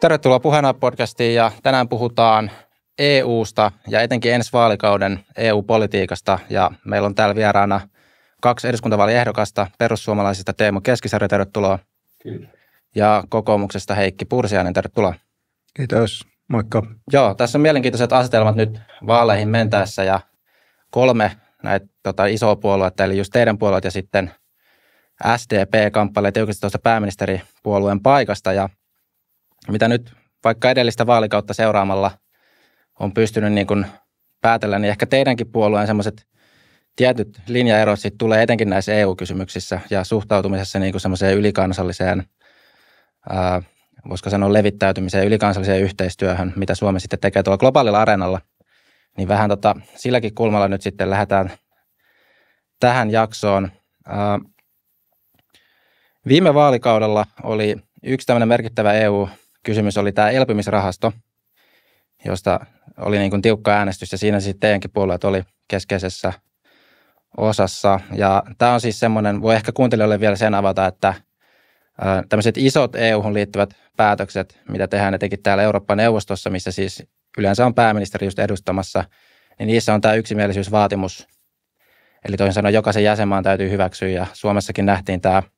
Tervetuloa Puheena podcastiin ja tänään puhutaan EUsta ja etenkin ensi vaalikauden EU-politiikasta ja meillä on täällä vieraana kaksi eduskuntavaaliehdokasta perussuomalaisista Teemu Keskisarja, tervetuloa. Kyllä. Ja kokoomuksesta Heikki Pursiainen, tervetuloa. Kiitos, moikka. Joo, tässä on mielenkiintoiset asetelmat nyt vaaleihin mentäessä ja kolme näitä tota, isoa puoluetta, eli just teidän puolueet ja sitten SDP kamppaleet tiukasti tuosta pääministeripuolueen paikasta ja mitä nyt vaikka edellistä vaalikautta seuraamalla on pystynyt niin kuin päätellä, niin ehkä teidänkin puolueen semmoiset tietyt linjaerot sitten tulee etenkin näissä EU-kysymyksissä ja suhtautumisessa niin kuin semmoiseen ylikansalliseen, ää, voisiko sanoa levittäytymiseen, ylikansalliseen yhteistyöhön, mitä Suomi sitten tekee tuolla globaalilla areenalla, niin vähän tota, silläkin kulmalla nyt sitten lähdetään tähän jaksoon. Ää, viime vaalikaudella oli yksi tämmöinen merkittävä EU- kysymys oli tämä elpymisrahasto, josta oli niin kuin tiukka äänestys ja siinä sitten teidänkin puolueet oli keskeisessä osassa. Ja tämä on siis semmoinen, voi ehkä kuuntelijoille vielä sen avata, että tämmöiset isot EU-hun liittyvät päätökset, mitä tehdään ne tekin täällä Eurooppa-neuvostossa, missä siis yleensä on pääministeri just edustamassa, niin niissä on tämä yksimielisyysvaatimus. Eli toisin sanoen jokaisen jäsenmaan täytyy hyväksyä ja Suomessakin nähtiin tämä –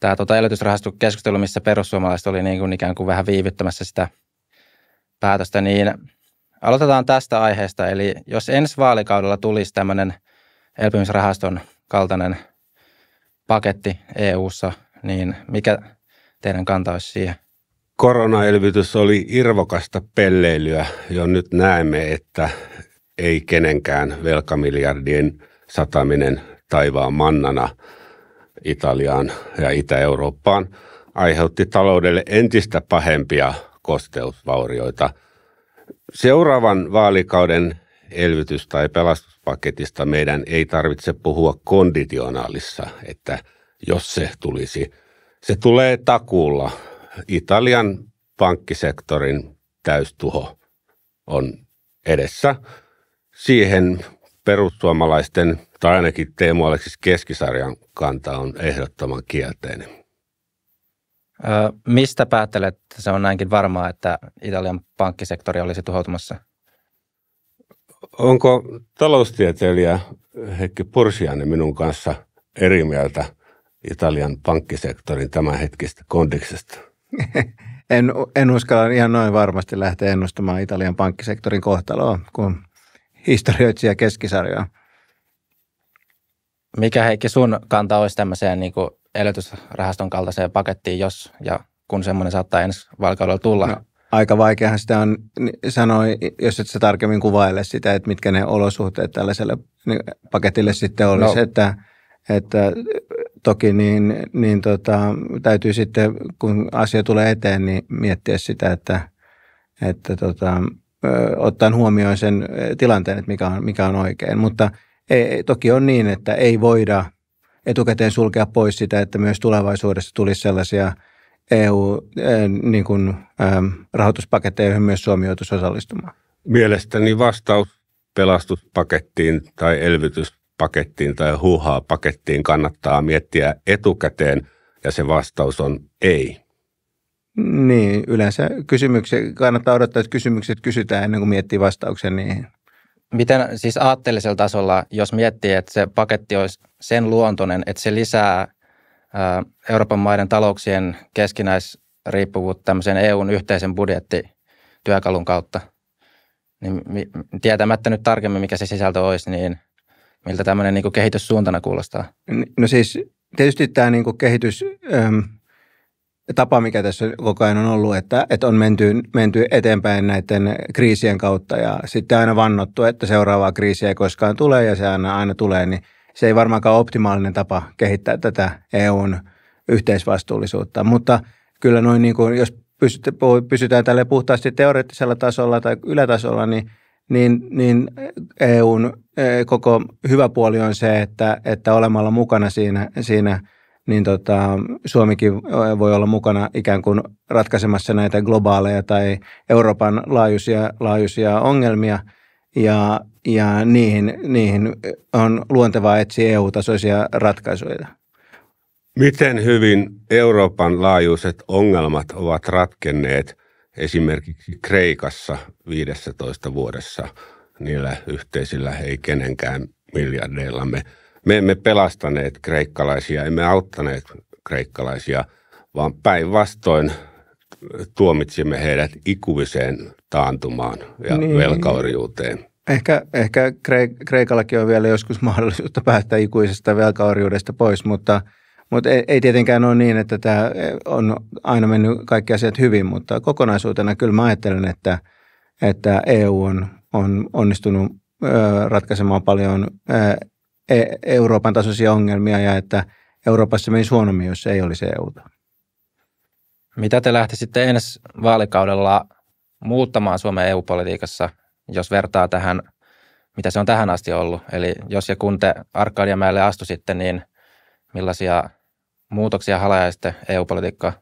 tämä tota elvytysrahastokeskustelu, missä perussuomalaiset oli niin kuin ikään kuin vähän viivyttämässä sitä päätöstä, niin aloitetaan tästä aiheesta. Eli jos ensi vaalikaudella tulisi tämmöinen elpymisrahaston kaltainen paketti EU-ssa, niin mikä teidän kanta olisi siihen? Koronaelvytys oli irvokasta pelleilyä, jo nyt näemme, että ei kenenkään velkamiljardien sataminen taivaan mannana – Italiaan ja Itä-Eurooppaan aiheutti taloudelle entistä pahempia kosteusvaurioita. Seuraavan vaalikauden elvytys- tai pelastuspaketista meidän ei tarvitse puhua konditionaalissa, että jos se tulisi. Se tulee takuulla. Italian pankkisektorin täystuho on edessä. Siihen perussuomalaisten tai ainakin Teemu Aleksis keskisarjan kanta on ehdottoman kielteinen. Öö, mistä päättelet, että se on näinkin varmaa, että Italian pankkisektori olisi tuhoutumassa? Onko taloustieteilijä Heikki Pursiainen minun kanssa eri mieltä Italian pankkisektorin tämänhetkistä kondiksesta? en, en uskalla ihan noin varmasti lähteä ennustamaan Italian pankkisektorin kohtaloa, kun historioitsija keskisarjaa. Mikä Heikki sun kanta olisi tämmöiseen niin kuin elvytysrahaston kaltaiseen pakettiin, jos ja kun semmoinen saattaa ensi valkaudella tulla? No, aika vaikeahan sitä on niin sanoa, jos et sä tarkemmin kuvaile sitä, että mitkä ne olosuhteet tällaiselle niin paketille sitten olisi, no. että, että toki niin, niin tota, täytyy sitten, kun asia tulee eteen, niin miettiä sitä, että, että tota, ottaen huomioon sen tilanteen, että mikä on, mikä on oikein, mutta – ei, toki on niin, että ei voida etukäteen sulkea pois sitä, että myös tulevaisuudessa tulisi sellaisia EU-rahoituspaketteja, niin e, joihin myös Suomi joutuisi osallistumaan. Mielestäni vastaus pelastuspakettiin tai elvytyspakettiin tai huuhaa pakettiin kannattaa miettiä etukäteen ja se vastaus on ei. Niin, yleensä kysymyksiä, kannattaa odottaa, että kysymykset kysytään ennen kuin miettii vastauksen niihin. Miten siis aatteellisella tasolla, jos miettii, että se paketti olisi sen luontoinen, että se lisää Euroopan maiden talouksien keskinäisriippuvuutta tämmöisen EUn yhteisen budjettityökalun kautta, niin tietämättä nyt tarkemmin, mikä se sisältö olisi, niin miltä tämmöinen niin kehityssuuntana kuulostaa? No siis tietysti tämä niin kehitys... Ähm tapa, mikä tässä koko ajan on ollut, että, että on menty, menty eteenpäin näiden kriisien kautta ja sitten aina vannottu, että seuraavaa kriisiä ei koskaan tule ja se aina, aina tulee, niin se ei varmaankaan ole optimaalinen tapa kehittää tätä EUn yhteisvastuullisuutta. Mutta kyllä noin, niin kuin, jos pysytään tälle puhtaasti teoreettisella tasolla tai ylätasolla, niin, niin, niin EUn eh, koko hyvä puoli on se, että, että olemalla mukana siinä, siinä – niin tota, Suomikin voi olla mukana ikään kuin ratkaisemassa näitä globaaleja tai Euroopan laajuisia, laajuisia ongelmia ja, ja niihin, niihin on luontevaa etsiä EU-tasoisia ratkaisuja. Miten hyvin Euroopan laajuiset ongelmat ovat ratkenneet esimerkiksi Kreikassa 15 vuodessa niillä yhteisillä ei kenenkään miljardeillamme – me emme pelastaneet kreikkalaisia, emme auttaneet kreikkalaisia, vaan päinvastoin tuomitsimme heidät ikuiseen taantumaan ja niin. velkaorjuuteen. Ehkä, ehkä Kreikallakin on vielä joskus mahdollisuutta päästä ikuisesta velkaorjuudesta pois, mutta, mutta ei, ei tietenkään ole niin, että tämä on aina mennyt kaikki asiat hyvin, mutta kokonaisuutena kyllä mä ajattelen, että, että EU on, on onnistunut ratkaisemaan paljon E, Euroopan tasoisia ongelmia ja että Euroopassa meni huonommin, jos ei olisi EU. Mitä te lähtisitte ensi vaalikaudella muuttamaan Suomen EU-politiikassa, jos vertaa tähän, mitä se on tähän asti ollut? Eli jos ja kun te Arkadianmäelle astusitte, niin millaisia muutoksia halajaisitte eu politiikkaa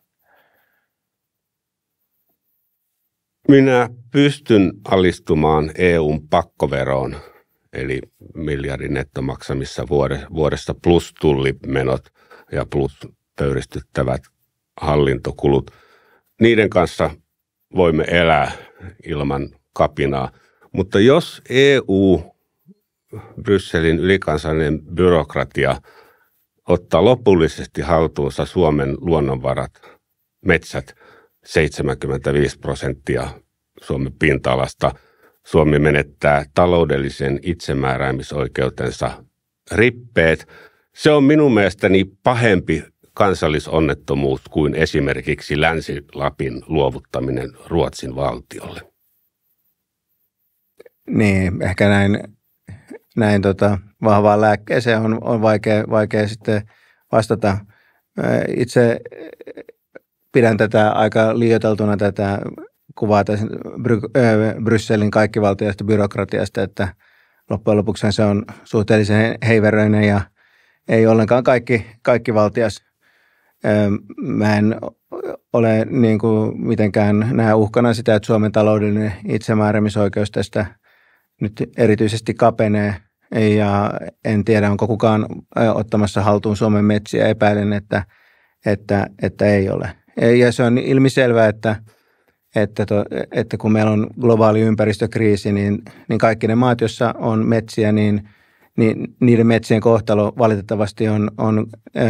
Minä pystyn alistumaan EUn pakkoveroon – eli miljardin nettomaksamissa vuodessa plus tullimenot ja plus pöyristyttävät hallintokulut. Niiden kanssa voimme elää ilman kapinaa. Mutta jos EU, Brysselin ylikansallinen byrokratia, ottaa lopullisesti haltuunsa Suomen luonnonvarat, metsät, 75 prosenttia Suomen pinta-alasta – Suomi menettää taloudellisen itsemääräämisoikeutensa rippeet. Se on minun mielestäni pahempi kansallisonnettomuus kuin esimerkiksi Länsi-Lapin luovuttaminen Ruotsin valtiolle. Niin, ehkä näin, näin tota, vahvaan lääkkeeseen on, on vaikea, vaikea sitten vastata. Itse pidän tätä aika liioteltuna tätä kuvaa tässä Bry- ö, Brysselin kaikkivaltiasta byrokratiasta, että loppujen lopuksi se on suhteellisen heiveröinen ja ei ollenkaan kaikki, kaikki valtias. mä en ole niin kuin mitenkään näe uhkana sitä, että Suomen taloudellinen itsemääräämisoikeus tästä nyt erityisesti kapenee ja en tiedä, onko kukaan ottamassa haltuun Suomen metsiä. Epäilen, että, että, että ei ole. Ja se on ilmiselvää, että – että, to, että kun meillä on globaali ympäristökriisi, niin, niin kaikki ne maat, joissa on metsiä, niin, niin niiden metsien kohtalo valitettavasti on, on ää,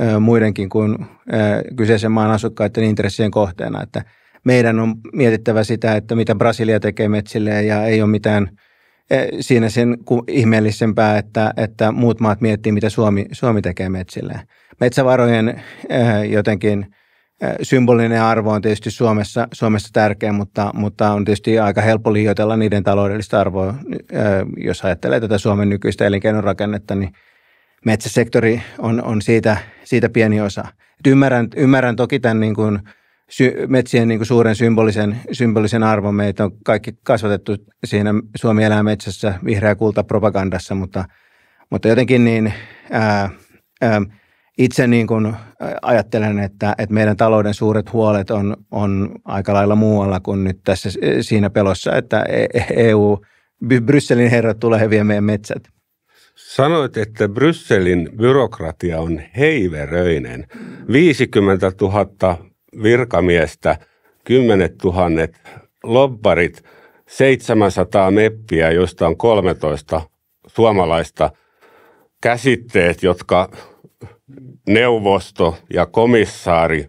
ää, muidenkin kuin ää, kyseisen maan asukkaiden intressien kohteena. Että meidän on mietittävä sitä, että mitä Brasilia tekee metsille ja ei ole mitään ää, siinä sen ihmeellisempää, että, että muut maat miettii, mitä Suomi, Suomi tekee metsille. Metsävarojen ää, jotenkin – symbolinen arvo on tietysti Suomessa, Suomessa tärkeä, mutta, mutta on tietysti aika helppo liioitella niiden taloudellista arvoa. Jos ajattelee tätä Suomen nykyistä elinkeinorakennetta, niin metsäsektori on, on siitä, siitä pieni osa. ymmärrän, ymmärrän toki tämän niin kuin sy, metsien niin kuin suuren symbolisen, symbolisen arvon. Meitä on kaikki kasvatettu siinä Suomi elää metsässä vihreä kulta propagandassa, mutta, mutta jotenkin niin... Ää, ää, itse niin kuin ajattelen, että, että meidän talouden suuret huolet on, on aika lailla muualla kuin nyt tässä siinä pelossa, että EU, e, e Brysselin herrat tulee meidän metsät. Sanoit, että Brysselin byrokratia on heiveröinen. 50 000 virkamiestä, 10 000 lobbarit, 700 meppiä, joista on 13 suomalaista käsitteet, jotka neuvosto ja komissaari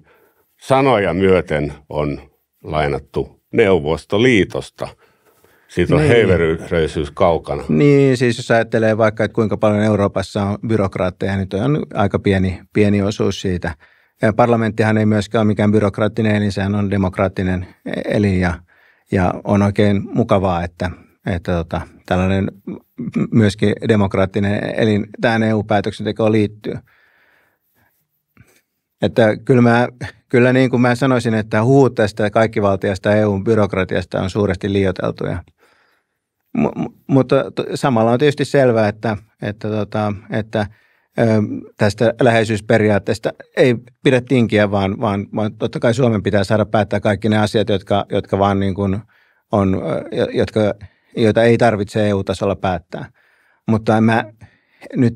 sanoja myöten on lainattu Neuvostoliitosta. Siitä on niin. heiveröisyys kaukana. Niin, siis jos ajattelee vaikka, että kuinka paljon Euroopassa on byrokraatteja, niin toi on aika pieni, pieni osuus siitä. Ja parlamenttihan ei myöskään ole mikään byrokraattinen elin, sehän on demokraattinen elin ja, ja on oikein mukavaa, että, että tota, tällainen myöskin demokraattinen elin tähän EU-päätöksentekoon liittyy. Että kyllä mä, kyllä niin kuin mä sanoisin, että huut tästä kaikkivaltiasta EUn byrokratiasta on suuresti liioteltuja. M- mutta t- samalla on tietysti selvää, että, että, tota, että ö, tästä läheisyysperiaatteesta ei pidä tinkiä, vaan, vaan, vaan totta kai Suomen pitää saada päättää kaikki ne asiat, jotka, jotka vaan niin kuin on, jotka, joita ei tarvitse EU-tasolla päättää. Mutta mä nyt,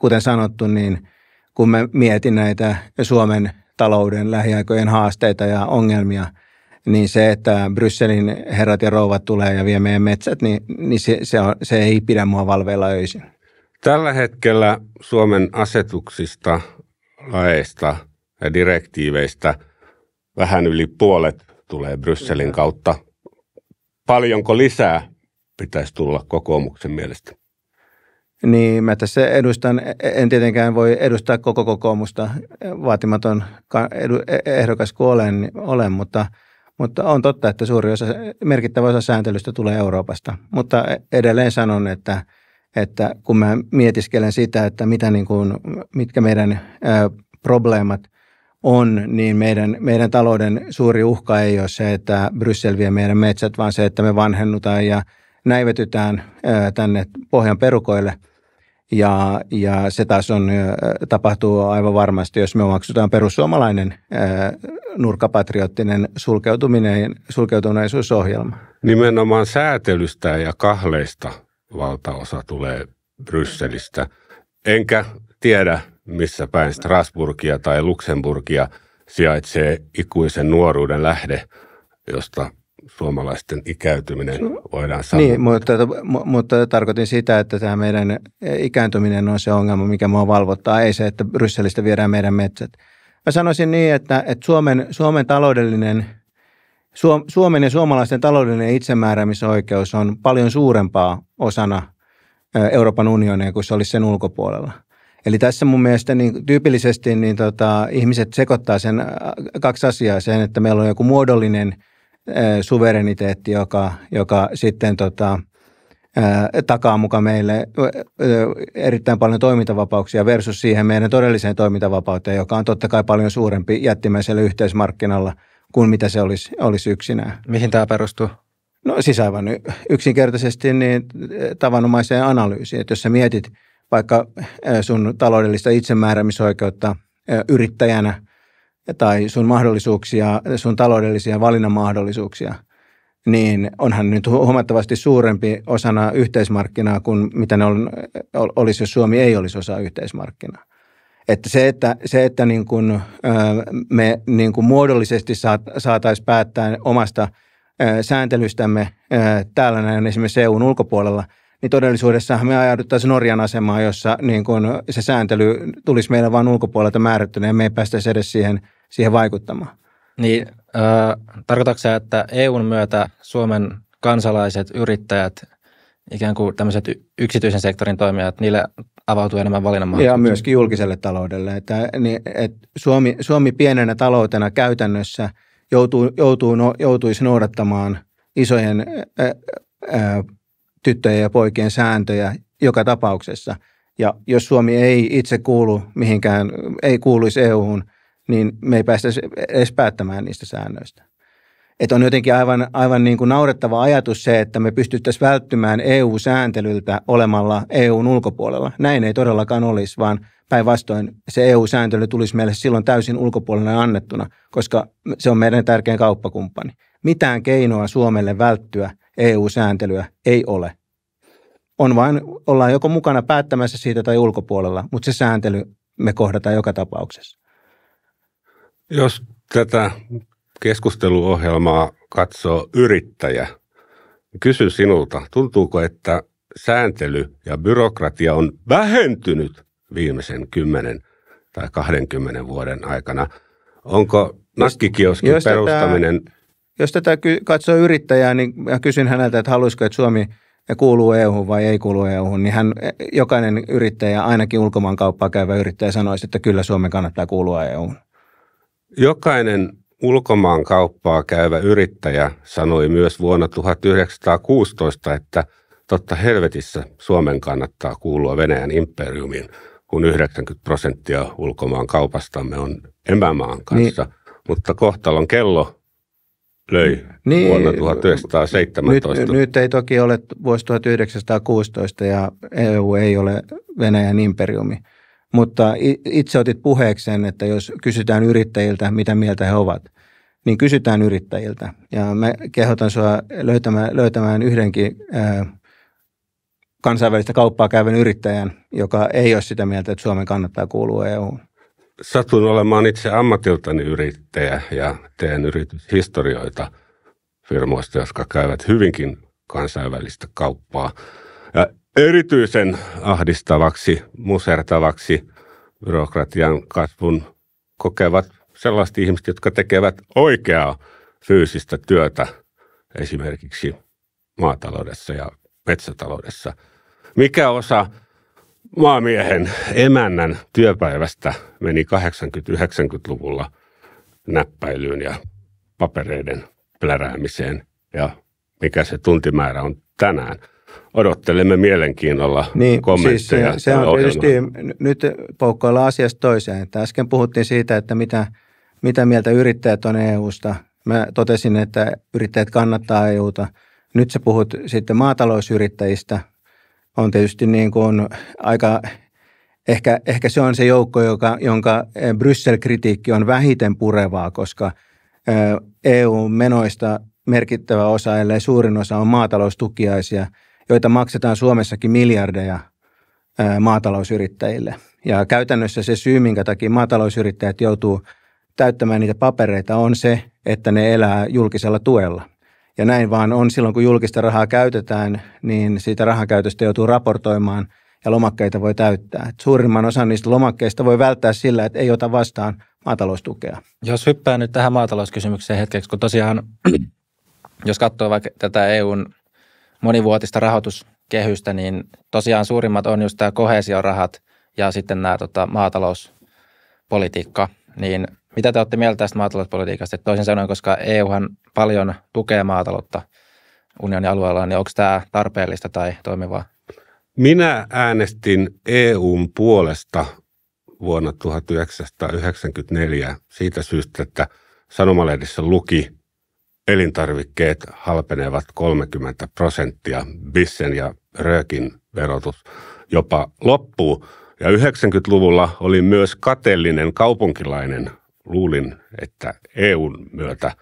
kuten sanottu, niin – kun mä mietin näitä Suomen talouden lähiaikojen haasteita ja ongelmia, niin se, että Brysselin herrat ja rouvat tulee ja vie meidän metsät, niin, niin se, se, on, se ei pidä mua valveilla öisin. Tällä hetkellä Suomen asetuksista, laeista ja direktiiveistä vähän yli puolet tulee Brysselin kautta. Paljonko lisää pitäisi tulla kokoomuksen mielestä? Niin mä tässä edustan, e, en tietenkään voi edustaa koko kokoomusta, vaatimaton edu, e, ehdokas kuin olen, olen mutta, mutta on totta, että suuri osa, merkittävä osa sääntelystä tulee Euroopasta. Mutta e, edelleen sanon, että, että kun mä mietiskelen sitä, että mitä niin kuin, mitkä meidän ää, probleemat on, niin meidän, meidän talouden suuri uhka ei ole se, että Bryssel vie meidän metsät, vaan se, että me vanhennutaan ja näivetytään ää, tänne pohjan perukoille – ja, ja se taas on, tapahtuu aivan varmasti, jos me omaksutaan perussuomalainen nurkapatriottinen sulkeutuminen, sulkeutuneisuusohjelma. Nimenomaan säätelystä ja kahleista valtaosa tulee Brysselistä. Enkä tiedä, missä päin Strasburgia tai Luxemburgia sijaitsee ikuisen nuoruuden lähde, josta suomalaisten ikäytyminen mm. voidaan sanoa. Niin, mutta, mutta tarkoitin sitä, että tämä meidän ikääntyminen on se ongelma, mikä mua valvottaa, ei se, että Brysselistä viedään meidän metsät. Mä sanoisin niin, että, että Suomen, Suomen taloudellinen, Suomen ja suomalaisten taloudellinen itsemääräämisoikeus on paljon suurempaa osana Euroopan unionia kuin se olisi sen ulkopuolella. Eli tässä mun mielestä niin tyypillisesti niin tota, ihmiset sekoittaa sen kaksi asiaa, sen, että meillä on joku muodollinen – Äh, suvereniteetti, joka, joka sitten tota, äh, takaa muka meille äh, erittäin paljon toimintavapauksia versus siihen meidän todelliseen toimintavapauteen, joka on totta kai paljon suurempi jättimäisellä yhteismarkkinalla kuin mitä se olisi, olisi yksinään. Mihin tämä perustuu? No siis aivan yksinkertaisesti niin tavanomaiseen analyysiin, että jos sä mietit vaikka sun taloudellista itsemääräämisoikeutta yrittäjänä – tai sun mahdollisuuksia, sun taloudellisia valinnanmahdollisuuksia, niin onhan nyt huomattavasti suurempi osana yhteismarkkinaa kuin mitä ne on, olisi, jos Suomi ei olisi osa yhteismarkkinaa. Että se, että, se, että niin kun, me niin kun muodollisesti saataisiin päättää omasta sääntelystämme täällä näin esimerkiksi EUn ulkopuolella – niin todellisuudessahan me ajauduttaisiin Norjan asemaan, jossa niin kun se sääntely tulisi meillä vain ulkopuolelta määrättynä ja me ei päästäisi edes siihen, siihen vaikuttamaan. Niin, äh, tarkoitatko sä, että EUn myötä Suomen kansalaiset, yrittäjät, ikään kuin tämmöiset yksityisen sektorin toimijat, niille avautuu enemmän valinnanmahdollisuuksia? Ja myöskin julkiselle taloudelle. Että, niin, että Suomi, Suomi pienenä taloutena käytännössä joutuu, joutuu, no, joutuisi noudattamaan isojen äh, äh, tyttöjen ja poikien sääntöjä joka tapauksessa. Ja jos Suomi ei itse kuulu mihinkään, ei kuuluisi EU-hun, niin me ei päästä edes päättämään niistä säännöistä. Et on jotenkin aivan, aivan niin kuin naurettava ajatus se, että me pystyttäisiin välttymään EU-sääntelyltä olemalla EUn ulkopuolella. Näin ei todellakaan olisi, vaan päinvastoin se EU-sääntely tulisi meille silloin täysin ulkopuolella annettuna, koska se on meidän tärkein kauppakumppani. Mitään keinoa Suomelle välttyä EU-sääntelyä ei ole. On vain, ollaan joko mukana päättämässä siitä tai ulkopuolella, mutta se sääntely me kohdataan joka tapauksessa. Jos tätä keskusteluohjelmaa katsoo yrittäjä, niin kysyn sinulta, tuntuuko, että sääntely ja byrokratia on vähentynyt viimeisen 10 tai 20 vuoden aikana? Onko naskikioskin perustaminen perustaminen – jos tätä katsoo yrittäjää, niin mä kysyn häneltä, että haluaisiko, että Suomi kuuluu EU vai ei kuulu EU, niin hän, e, jokainen yrittäjä, ainakin ulkomaan kauppaa käyvä yrittäjä sanoisi, että kyllä Suomen kannattaa kuulua EU. Jokainen ulkomaan kauppaa käyvä yrittäjä sanoi myös vuonna 1916, että totta helvetissä Suomen kannattaa kuulua Venäjän imperiumiin, kun 90 prosenttia ulkomaan kaupastamme on emämaan niin. kanssa. Niin. Mutta kohtalon kello löi niin, vuonna 1917. Nyt, nyt ei toki ole vuosi 1916 ja EU ei ole Venäjän imperiumi. Mutta itse otit puheekseen, että jos kysytään yrittäjiltä, mitä mieltä he ovat, niin kysytään yrittäjiltä. Ja mä kehotan sinua löytämään, löytämään yhdenkin ää, kansainvälistä kauppaa käyvän yrittäjän, joka ei ole sitä mieltä, että Suomen kannattaa kuulua EUhun satun olemaan itse ammatiltani yrittäjä ja teen yrityshistorioita firmoista, jotka käyvät hyvinkin kansainvälistä kauppaa. Ja erityisen ahdistavaksi, musertavaksi byrokratian kasvun kokevat sellaiset ihmiset, jotka tekevät oikeaa fyysistä työtä esimerkiksi maataloudessa ja metsätaloudessa. Mikä osa maamiehen emännän työpäivästä meni 80-90-luvulla näppäilyyn ja papereiden pläräämiseen ja mikä se tuntimäärä on tänään. Odottelemme mielenkiinnolla niin, siis kommentteja. Siis se, se on ohjelma. tietysti, nyt poukkoilla asiasta toiseen. Että äsken puhuttiin siitä, että mitä, mitä mieltä yrittäjät on EUsta. Mä totesin, että yrittäjät kannattaa EUta. Nyt sä puhut sitten maatalousyrittäjistä, on tietysti niin kuin aika ehkä, ehkä se on se joukko, joka, jonka eh, Bryssel-kritiikki on vähiten purevaa, koska EU-menoista eh, e merkittävä osa, ellei suurin osa, on maataloustukiaisia, joita maksetaan Suomessakin miljardeja eh, maatalousyrittäjille. Ja käytännössä se syy, minkä takia maatalousyrittäjät joutuu täyttämään niitä papereita, on se, että ne elää julkisella tuella ja näin vaan on silloin, kun julkista rahaa käytetään, niin siitä rahakäytöstä joutuu raportoimaan ja lomakkeita voi täyttää. Et suurimman osan niistä lomakkeista voi välttää sillä, että ei ota vastaan maataloustukea. Jos hyppää nyt tähän maatalouskysymykseen hetkeksi, kun tosiaan, jos katsoo vaikka tätä EUn monivuotista rahoituskehystä, niin tosiaan suurimmat on just tämä kohesiorahat ja sitten nämä tota, maatalouspolitiikka, niin – mitä te olette mieltä tästä maatalouspolitiikasta? toisin sanoen, koska EUhan paljon tukee maataloutta unionin alueella, niin onko tämä tarpeellista tai toimivaa? Minä äänestin EUn puolesta vuonna 1994 siitä syystä, että sanomalehdissä luki elintarvikkeet halpenevat 30 prosenttia, Bissen ja Röökin verotus jopa loppuu. Ja 90-luvulla oli myös kateellinen kaupunkilainen luulin, että EUn myötä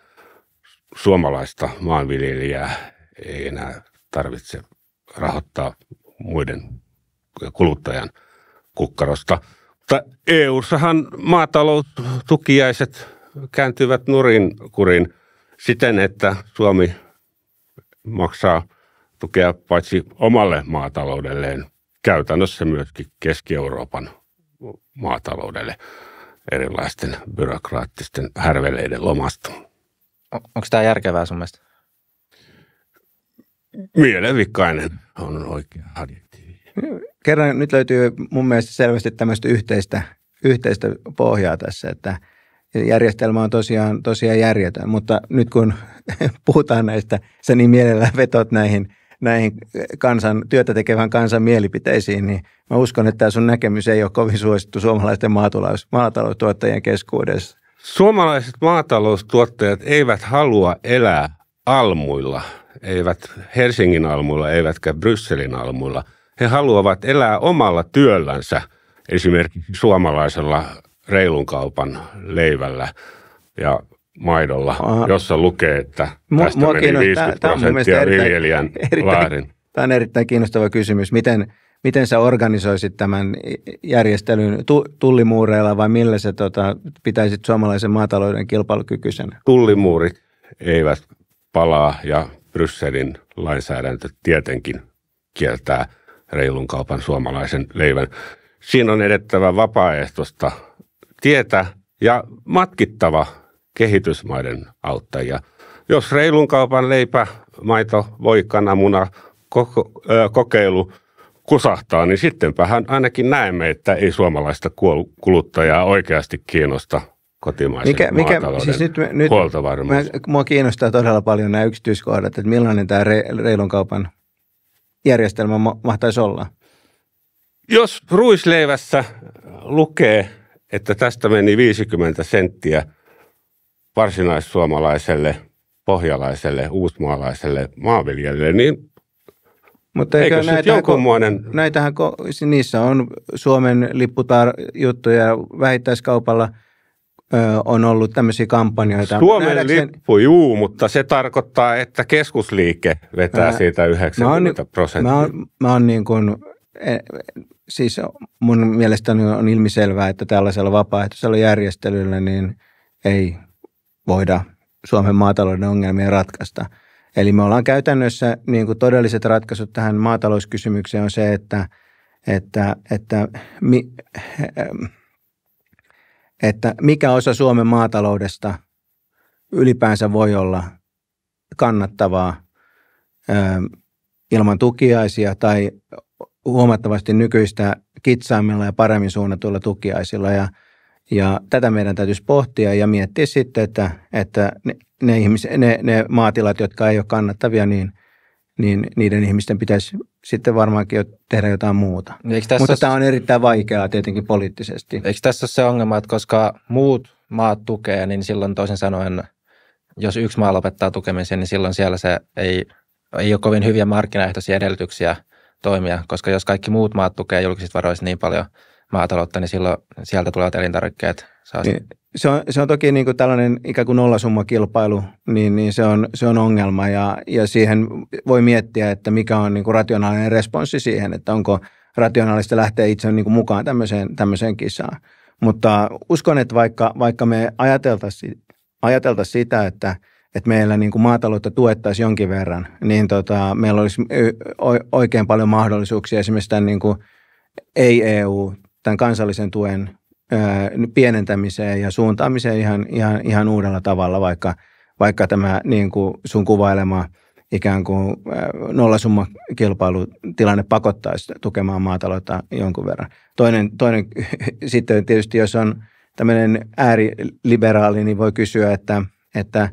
suomalaista maanviljelijää ei enää tarvitse rahoittaa muiden kuluttajan kukkarosta. Mutta EU-sahan maataloustukiaiset kääntyvät nurin kurin siten, että Suomi maksaa tukea paitsi omalle maataloudelleen, käytännössä myöskin Keski-Euroopan maataloudelle erilaisten byrokraattisten härveleiden lomasta. On, onko tämä järkevää sun mielestä? Mielenvikainen on oikea adjektiivi. Kerran nyt löytyy mun mielestä selvästi tämmöistä yhteistä, yhteistä pohjaa tässä, että järjestelmä on tosiaan, tosiaan järjetön, mutta nyt kun puhutaan näistä, sä niin mielellään vetot näihin – näihin kansan, työtä tekevän kansan mielipiteisiin, niin mä uskon, että tämä sun näkemys ei ole kovin suosittu suomalaisten maatalous, maataloustuottajien keskuudessa. Suomalaiset maataloustuottajat eivät halua elää almuilla, eivät Helsingin almuilla, eivätkä Brysselin almuilla. He haluavat elää omalla työllänsä, esimerkiksi suomalaisella reilun kaupan leivällä ja maidolla, Aha. jossa lukee, että tästä Mua meni 50 tämä, prosenttia tämä viljelijän erittäin, väärin. Tämä on erittäin kiinnostava kysymys. Miten, miten sä organisoisit tämän järjestelyn tullimuureilla vai millä sä tota, pitäisit suomalaisen maatalouden kilpailukykyisenä? Tullimuurit eivät palaa ja Brysselin lainsäädäntö tietenkin kieltää reilun kaupan suomalaisen leivän. Siinä on edettävä vapaaehtoista tietä ja matkittava kehitysmaiden auttajia. Jos reilun kaupan leipä, maito, voi, kananmuna, koko, ö, kokeilu kusahtaa, niin sittenpähän ainakin näemme, että ei suomalaista kuluttajaa oikeasti kiinnosta kotimaisen mikä, mikä, siis nyt, nyt huoltovarmuus. Mä, mua kiinnostaa todella paljon nämä yksityiskohdat, että millainen tämä re, reilun kaupan järjestelmä ma, mahtaisi olla. Jos ruisleivässä lukee, että tästä meni 50 senttiä – varsinaissuomalaiselle, pohjalaiselle, uusmaalaiselle maanviljelijälle, niin mutta eikö, eikö näitä jonkunmoinen... Näitähän, siis niissä on Suomen lipputar-juttuja vähittäiskaupalla – on ollut tämmöisiä kampanjoita. Suomen Nähdäkseni... lippu, juu, mutta se tarkoittaa, että keskusliike vetää mä, siitä 90 prosenttia. Mä oon, mä oon niin kuin, e, siis mun mielestäni on ilmiselvää, että tällaisella vapaaehtoisella järjestelyllä niin ei voida Suomen maatalouden ongelmia ratkaista. Eli me ollaan käytännössä, niin kuin todelliset ratkaisut tähän maatalouskysymykseen on se, että, että, että, mi, että mikä osa Suomen maataloudesta ylipäänsä voi olla kannattavaa ilman tukiaisia tai huomattavasti nykyistä kitsaimmilla ja paremmin suunnatuilla tukiaisilla. Ja ja tätä meidän täytyisi pohtia ja miettiä sitten, että, että ne, ne, ihmis, ne, ne maatilat, jotka ei ole kannattavia, niin, niin niiden ihmisten pitäisi sitten varmaankin jo tehdä jotain muuta. No tässä Mutta tämä on erittäin vaikeaa tietenkin poliittisesti. Eikö tässä ole se ongelma, että koska muut maat tukee, niin silloin toisin sanoen, jos yksi maa lopettaa tukemisen, niin silloin siellä se ei, ei ole kovin hyviä markkinaehtoisia edellytyksiä toimia, koska jos kaikki muut maat tukee julkisista varoista niin paljon – maataloutta, niin silloin sieltä tulevat elintarvikkeet saa niin, se, on, se on toki niin kuin tällainen ikään kuin nollasummakilpailu, niin, niin se, on, se on ongelma ja, ja siihen voi miettiä, että mikä on niin kuin rationaalinen responssi siihen, että onko rationaalista lähteä itse niin kuin mukaan tämmöiseen, tämmöiseen kisaan. Mutta uskon, että vaikka, vaikka me ajateltaisiin ajatelta sitä, että, että meillä niin kuin maataloutta tuettaisiin jonkin verran, niin tota, meillä olisi oikein paljon mahdollisuuksia esimerkiksi tämän niin kuin ei-EU- tämän kansallisen tuen pienentämiseen ja suuntaamiseen ihan, ihan, ihan uudella tavalla, vaikka, vaikka tämä niin kuin sun kuvailema ikään kuin nollasummakilpailutilanne pakottaisi tukemaan maataloutta jonkun verran. Toinen, toinen sitten tietysti, jos on tämmöinen ääriliberaali, niin voi kysyä, että, että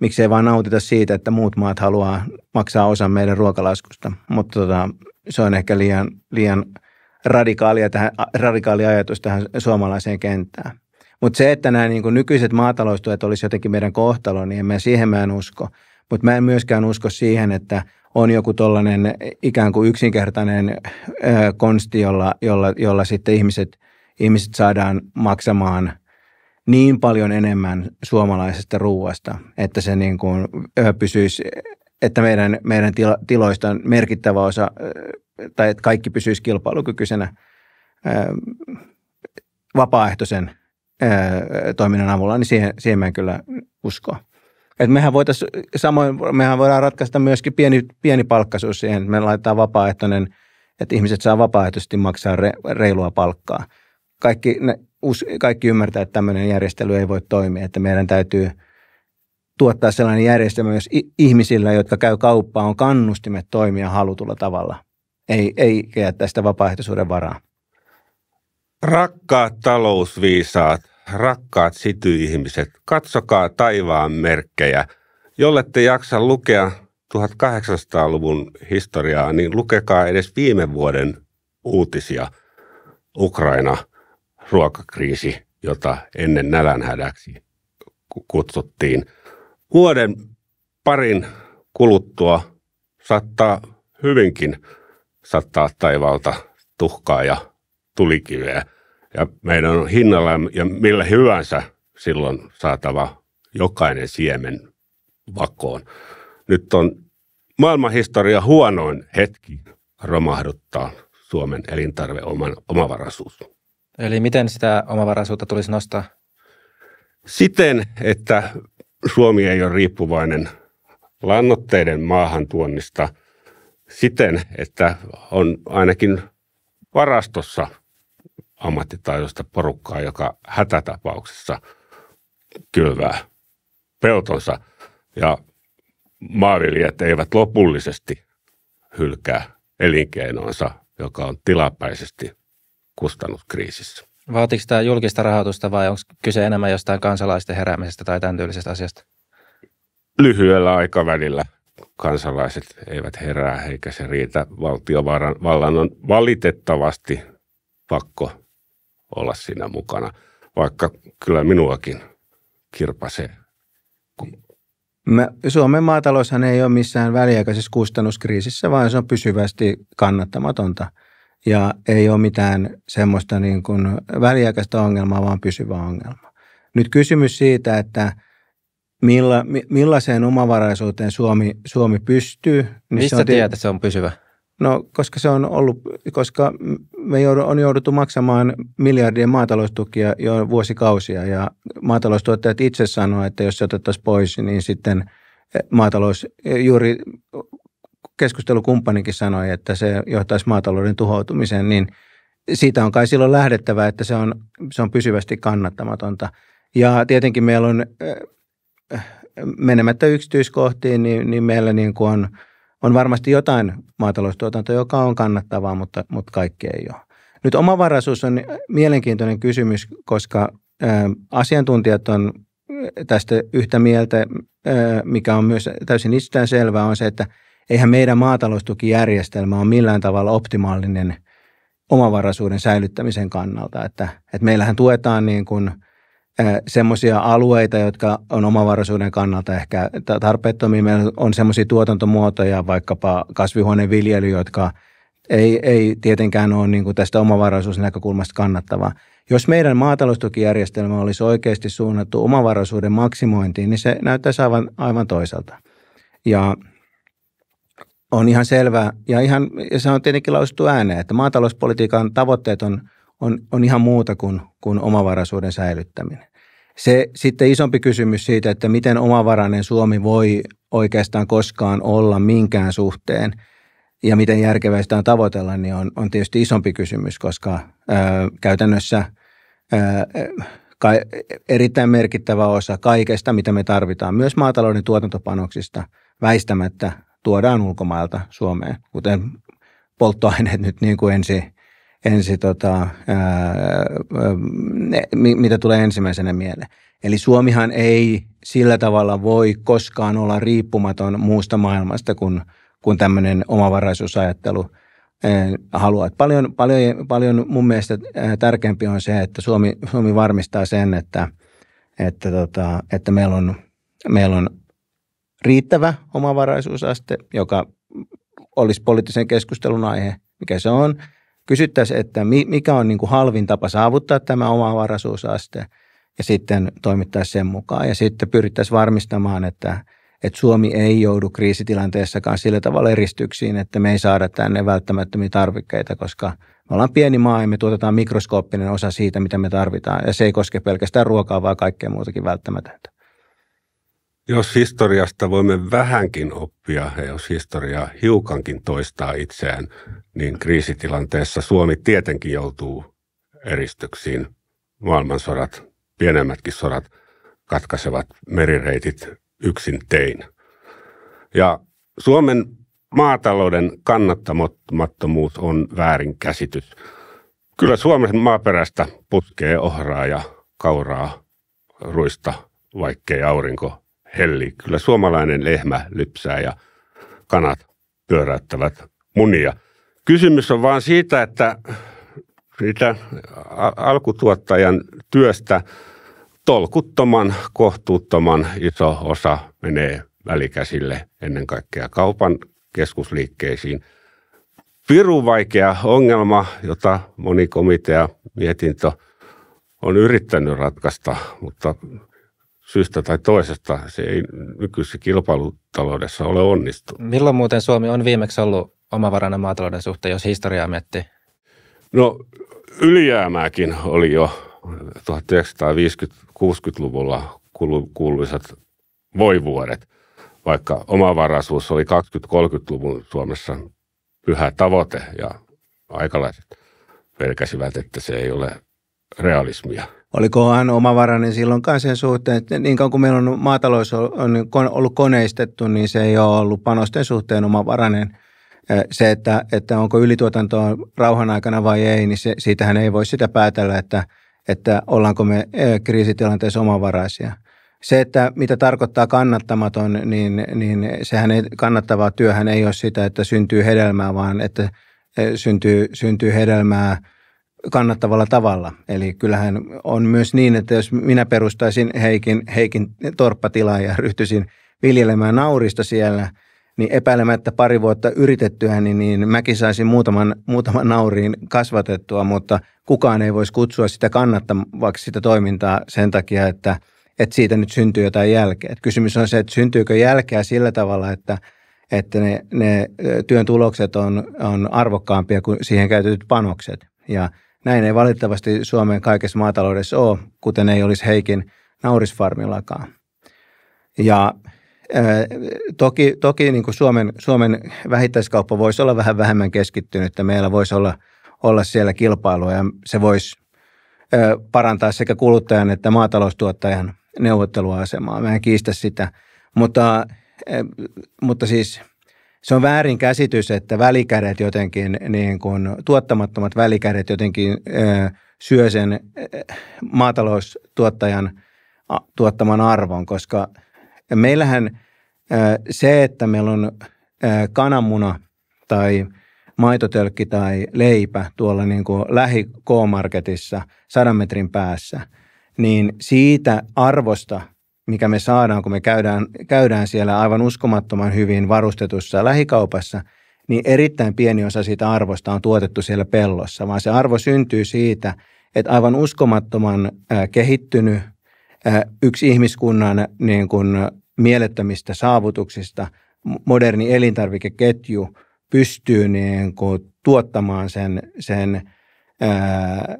miksei vaan nautita siitä, että muut maat haluaa maksaa osan meidän ruokalaskusta, mutta tota, se on ehkä liian, liian – radikaalia, tähän, radikaalia ajatus tähän suomalaiseen kenttään. Mutta se, että nämä niin nykyiset maataloustuet olisi jotenkin meidän kohtalo, niin en mä, siihen mä en usko. Mutta mä en myöskään usko siihen, että on joku tuollainen ikään kuin yksinkertainen ö, konsti, jolla, jolla, jolla sitten ihmiset, ihmiset saadaan maksamaan niin paljon enemmän suomalaisesta ruuasta, että se niin kuin ö, pysyisi, että meidän, meidän tiloista merkittävä osa tai että kaikki pysyisi kilpailukykyisenä vapaaehtoisen toiminnan avulla, niin siihen, siihen mä en kyllä uskoa. Et mehän voitaisiin, samoin mehän voidaan ratkaista myöskin pieni, pieni palkkaisuus siihen, että me laitetaan vapaaehtoinen, että ihmiset saa vapaaehtoisesti maksaa re, reilua palkkaa. Kaikki, ne, us, kaikki ymmärtää, että tämmöinen järjestely ei voi toimia, että meidän täytyy tuottaa sellainen järjestelmä myös ihmisillä, jotka käy kauppaa, on kannustimet toimia halutulla tavalla ei, ei jättää sitä vapaaehtoisuuden varaa. Rakkaat talousviisaat, rakkaat sityihmiset, katsokaa taivaan merkkejä. Jollette jaksa lukea 1800-luvun historiaa, niin lukekaa edes viime vuoden uutisia. Ukraina, ruokakriisi, jota ennen nälänhädäksi kutsuttiin. Vuoden parin kuluttua saattaa hyvinkin sattaa taivalta tuhkaa ja tulikiveä. Ja meidän on hinnalla ja millä hyvänsä silloin saatava jokainen siemen vakoon. Nyt on maailmanhistoria huonoin hetki romahduttaa Suomen elintarve oman, omavaraisuus. Eli miten sitä omavaraisuutta tulisi nostaa? Siten, että Suomi ei ole riippuvainen lannoitteiden maahantuonnista – siten, että on ainakin varastossa ammattitaitoista porukkaa, joka hätätapauksessa kylvää peltonsa ja maanviljelijät eivät lopullisesti hylkää elinkeinoonsa, joka on tilapäisesti kustannuskriisissä. Vaatiko tämä julkista rahoitusta vai onko kyse enemmän jostain kansalaisten heräämisestä tai tämän tyylisestä asiasta? Lyhyellä aikavälillä – kansalaiset eivät herää eikä se riitä. Valtiovallan on valitettavasti pakko olla siinä mukana, vaikka kyllä minuakin kirpasee. Mä, Suomen maataloushan ei ole missään väliaikaisessa kustannuskriisissä, vaan se on pysyvästi kannattamatonta. Ja ei ole mitään semmoista niin kuin väliaikaista ongelmaa, vaan pysyvä ongelma. Nyt kysymys siitä, että – milla, millaiseen omavaraisuuteen Suomi, Suomi pystyy. Niin Mistä tiedät, että se on pysyvä? No, koska se on ollut, koska me on jouduttu maksamaan miljardien maataloustukia jo vuosikausia ja maataloustuottajat itse sanoivat, että jos se otettaisiin pois, niin sitten eh, maatalous, eh, juuri keskustelukumppanikin sanoi, että se johtaisi maatalouden tuhoutumiseen, niin siitä on kai silloin lähdettävä, että se on, se on pysyvästi kannattamatonta. Ja tietenkin meillä on eh, menemättä yksityiskohtiin, niin, niin meillä niin kuin on, on varmasti jotain maataloustuotantoa, joka on kannattavaa, mutta, mutta kaikki ei ole. Nyt omavaraisuus on mielenkiintoinen kysymys, koska ö, asiantuntijat on tästä yhtä mieltä, ö, mikä on myös täysin itsestään selvää, on se, että eihän meidän maataloustukijärjestelmä ole millään tavalla optimaalinen omavaraisuuden säilyttämisen kannalta. Että, että meillähän tuetaan niin kuin – semmoisia alueita, jotka on omavaraisuuden kannalta ehkä tarpeettomia. Meillä on semmoisia tuotantomuotoja, vaikkapa kasvihuoneviljely, jotka ei, ei tietenkään ole niin kuin tästä omavaraisuusnäkökulmasta kannattavaa. Jos meidän maataloustukijärjestelmä olisi oikeasti suunnattu omavaraisuuden maksimointiin, niin se näyttäisi aivan, aivan toisaalta. Ja on ihan selvää, ja, ihan, ja se on tietenkin lausuttu ääneen, että maatalouspolitiikan tavoitteet on, on, on ihan muuta kuin, kuin omavaraisuuden säilyttäminen. Se sitten isompi kysymys siitä, että miten omavarainen Suomi voi oikeastaan koskaan olla minkään suhteen ja miten järkevää sitä on tavoitella, niin on, on tietysti isompi kysymys, koska ö, käytännössä ö, ka, erittäin merkittävä osa kaikesta, mitä me tarvitaan, myös maatalouden tuotantopanoksista väistämättä tuodaan ulkomailta Suomeen, kuten polttoaineet nyt niin kuin ensi ensi tota, ää, ne, mitä tulee ensimmäisenä mieleen. Eli Suomihan ei sillä tavalla voi koskaan olla riippumaton muusta maailmasta kuin, kun tämmöinen omavaraisuusajattelu haluaa. paljon, paljon, paljon mun mielestä tärkeämpi on se, että Suomi, Suomi varmistaa sen, että, että, tota, että meillä, on, meillä on riittävä omavaraisuusaste, joka olisi poliittisen keskustelun aihe, mikä se on – kysyttäisiin, että mikä on niin kuin halvin tapa saavuttaa tämä oma varaisuusaste ja sitten toimittaisiin sen mukaan. Ja sitten pyrittäisiin varmistamaan, että, että Suomi ei joudu kriisitilanteessakaan sillä tavalla eristyksiin, että me ei saada tänne välttämättömiä tarvikkeita, koska me ollaan pieni maa ja me tuotetaan mikroskooppinen osa siitä, mitä me tarvitaan. Ja se ei koske pelkästään ruokaa, vaan kaikkea muutakin välttämätöntä. Jos historiasta voimme vähänkin oppia ja jos historia hiukankin toistaa itseään, niin kriisitilanteessa Suomi tietenkin joutuu eristyksiin. Maailmansodat, pienemmätkin sodat katkaisevat merireitit yksin tein. Ja Suomen maatalouden kannattamattomuus on väärinkäsitys. Kyllä Suomen maaperästä putkee ohraa ja kauraa, ruista, vaikkei aurinko helli. Kyllä suomalainen lehmä lypsää ja kanat pyöräyttävät munia – Kysymys on vaan siitä, että siitä alkutuottajan työstä tolkuttoman, kohtuuttoman iso osa menee välikäsille ennen kaikkea kaupan keskusliikkeisiin. Piru vaikea ongelma, jota moni komitea mietintö on yrittänyt ratkaista, mutta syystä tai toisesta se ei nykyisessä kilpailutaloudessa ole onnistunut. Milloin muuten Suomi on viimeksi ollut omavarainen maatalouden suhteen, jos historiaa miettii? No ylijäämääkin oli jo 1950-60-luvulla kuuluisat voivuodet, vaikka omavaraisuus oli 20-30-luvun Suomessa pyhä tavoite ja aikalaiset pelkäsivät, että se ei ole realismia. Olikohan omavarainen silloinkaan sen suhteen, että niin kauan kuin meillä on maatalous on ollut koneistettu, niin se ei ole ollut panosten suhteen omavarainen – se, että, että onko ylituotantoa rauhan aikana vai ei, niin se, siitähän ei voi sitä päätellä, että, että ollaanko me kriisitilanteessa omavaraisia. Se, että mitä tarkoittaa kannattamaton, niin, niin sehän ei, kannattavaa työhän ei ole sitä, että syntyy hedelmää, vaan että syntyy, syntyy hedelmää – kannattavalla tavalla. Eli kyllähän on myös niin, että jos minä perustaisin Heikin, Heikin torppatilaan ja ryhtyisin viljelemään naurista siellä – niin epäilemättä pari vuotta yritettyä, niin, niin mäkin saisin muutaman, muutaman nauriin kasvatettua, mutta kukaan ei voisi kutsua sitä kannattavaksi sitä toimintaa sen takia, että, että siitä nyt syntyy jotain jälkeä. Että kysymys on se, että syntyykö jälkeä sillä tavalla, että, että ne, ne työn tulokset on, on arvokkaampia kuin siihen käytetyt panokset. Ja näin ei valitettavasti Suomen kaikessa maataloudessa ole, kuten ei olisi Heikin naurisfarmillakaan. Ja – Toki, toki niin kuin Suomen, Suomen vähittäiskauppa voisi olla vähän vähemmän keskittynyt, että meillä voisi olla, olla siellä kilpailua ja se voisi parantaa sekä kuluttajan että maataloustuottajan neuvotteluasemaa. Mä en kiistä sitä, mutta, mutta siis se on väärin käsitys, että välikädet jotenkin, niin kuin tuottamattomat välikädet jotenkin syö sen maataloustuottajan tuottaman arvon, koska – meillähän se, että meillä on kananmuna tai maitotölkki tai leipä tuolla niin kuin lähi K-marketissa sadan metrin päässä, niin siitä arvosta, mikä me saadaan, kun me käydään, käydään siellä aivan uskomattoman hyvin varustetussa lähikaupassa, niin erittäin pieni osa siitä arvosta on tuotettu siellä pellossa, vaan se arvo syntyy siitä, että aivan uskomattoman kehittynyt yksi ihmiskunnan niin kuin mielettömistä saavutuksista moderni elintarvikeketju pystyy niin kuin tuottamaan sen, sen ää,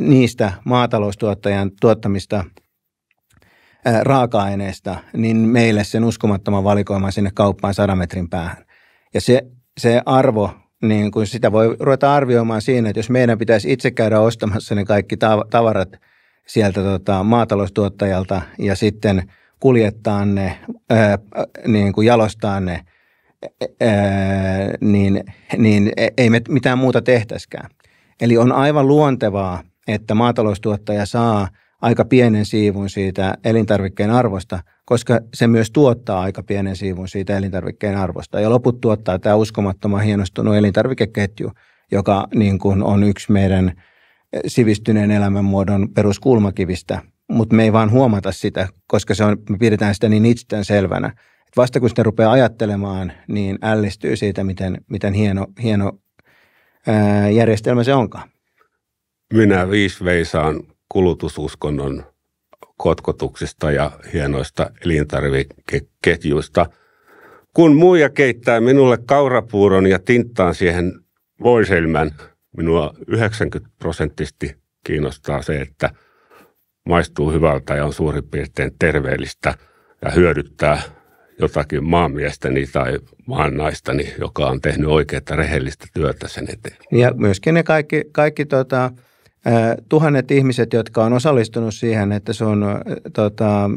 niistä maataloustuottajan tuottamista ää, raaka-aineista, niin meille sen uskomattoman valikoiman sinne kauppaan sadan metrin päähän. Ja se, se arvo niin kuin sitä voi ruveta arvioimaan siinä, että jos meidän pitäisi itse käydä ostamassa ne kaikki tavarat sieltä tota, maataloustuottajalta ja sitten kuljettaa ne, ää, niin kuin jalostaa ne, ää, niin, niin ei me mitään muuta tehtäskään. Eli on aivan luontevaa, että maataloustuottaja saa aika pienen siivun siitä elintarvikkeen arvosta, koska se myös tuottaa aika pienen siivun siitä elintarvikkeen arvosta. Ja loput tuottaa tämä uskomattoman hienostunut elintarvikeketju, joka niin kuin on yksi meidän sivistyneen elämänmuodon peruskulmakivistä – mutta me ei vaan huomata sitä, koska se on, me pidetään sitä niin itsestään selvänä. Et vasta kun sitä rupeaa ajattelemaan, niin ällistyy siitä, miten, miten hieno, hieno ää, järjestelmä se onkaan. Minä viis veisaan kulutususkonnon kotkotuksista ja hienoista elintarvikeketjuista. Kun muuja keittää minulle kaurapuuron ja tinttaan siihen voiselmän, minua 90 prosenttisesti kiinnostaa se, että – maistuu hyvältä ja on suurin piirtein terveellistä ja hyödyttää jotakin maanmiestäni tai maan naistani, joka on tehnyt oikeaa rehellistä työtä sen eteen. Ja myöskin ne kaikki, kaikki tota, tuhannet ihmiset, jotka on osallistunut siihen, että sun tota,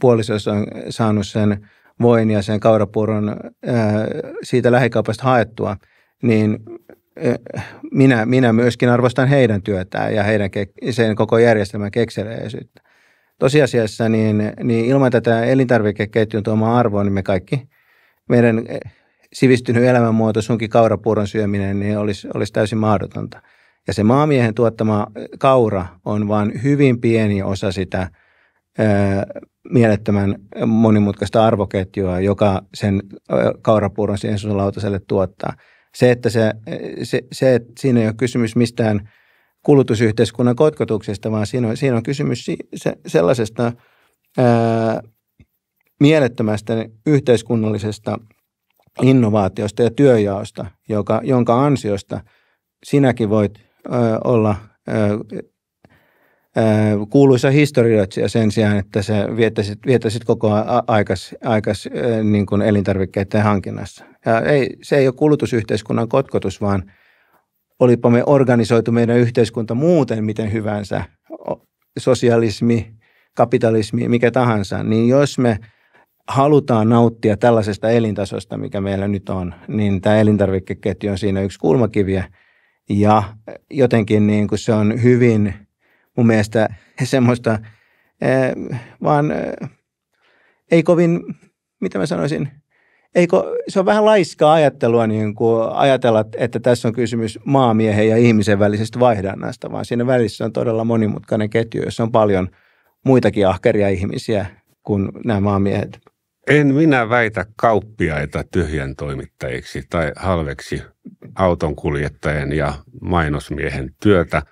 puolisos on saanut sen voin ja sen kaurapuron siitä lähikaupasta haettua, niin minä, minä myöskin arvostan heidän työtään ja heidän sen koko järjestelmän kekseleisyyttä. Tosiasiassa niin, niin ilman tätä elintarvikeketjun tuomaa arvoa, niin me kaikki, meidän e, sivistynyt elämänmuoto, sunkin kaurapuuron syöminen, niin olisi, olisi täysin mahdotonta. Ja se maamiehen tuottama e, kaura on vain hyvin pieni osa sitä ö, e, mielettömän monimutkaista arvoketjua, joka sen ö, kaurapuuron siihen lautaselle tuottaa – se, että se, se, se että siinä ei ole kysymys mistään kulutusyhteiskunnan kotkotuksesta, vaan siinä on, siinä on kysymys si, se, sellaisesta ää, mielettömästä yhteiskunnallisesta innovaatiosta ja työjaosta, joka, jonka ansiosta sinäkin voit ää, olla Äh, kuuluisa historioitsija sen sijaan, että se viettäisit, viettäisit koko aikas, aikas äh, niin kuin elintarvikkeiden hankinnassa. Ja ei, se ei ole kulutusyhteiskunnan kotkotus, vaan olipa me organisoitu meidän yhteiskunta muuten miten hyvänsä, sosialismi, kapitalismi, mikä tahansa, niin jos me halutaan nauttia tällaisesta elintasosta, mikä meillä nyt on, niin tämä elintarvikeketju on siinä yksi kulmakiviä ja jotenkin niin kuin se on hyvin – mun mielestä semmoista, eh, vaan eh, ei kovin, mitä mä sanoisin, Eikö, se on vähän laiskaa ajattelua niin kuin ajatella, että tässä on kysymys maamiehen ja ihmisen välisestä vaihdannasta, vaan siinä välissä on todella monimutkainen ketju, jossa on paljon muitakin ahkeria ihmisiä kuin nämä maamiehet. En minä väitä kauppiaita tyhjän toimittajiksi tai halveksi autonkuljettajan ja mainosmiehen työtä –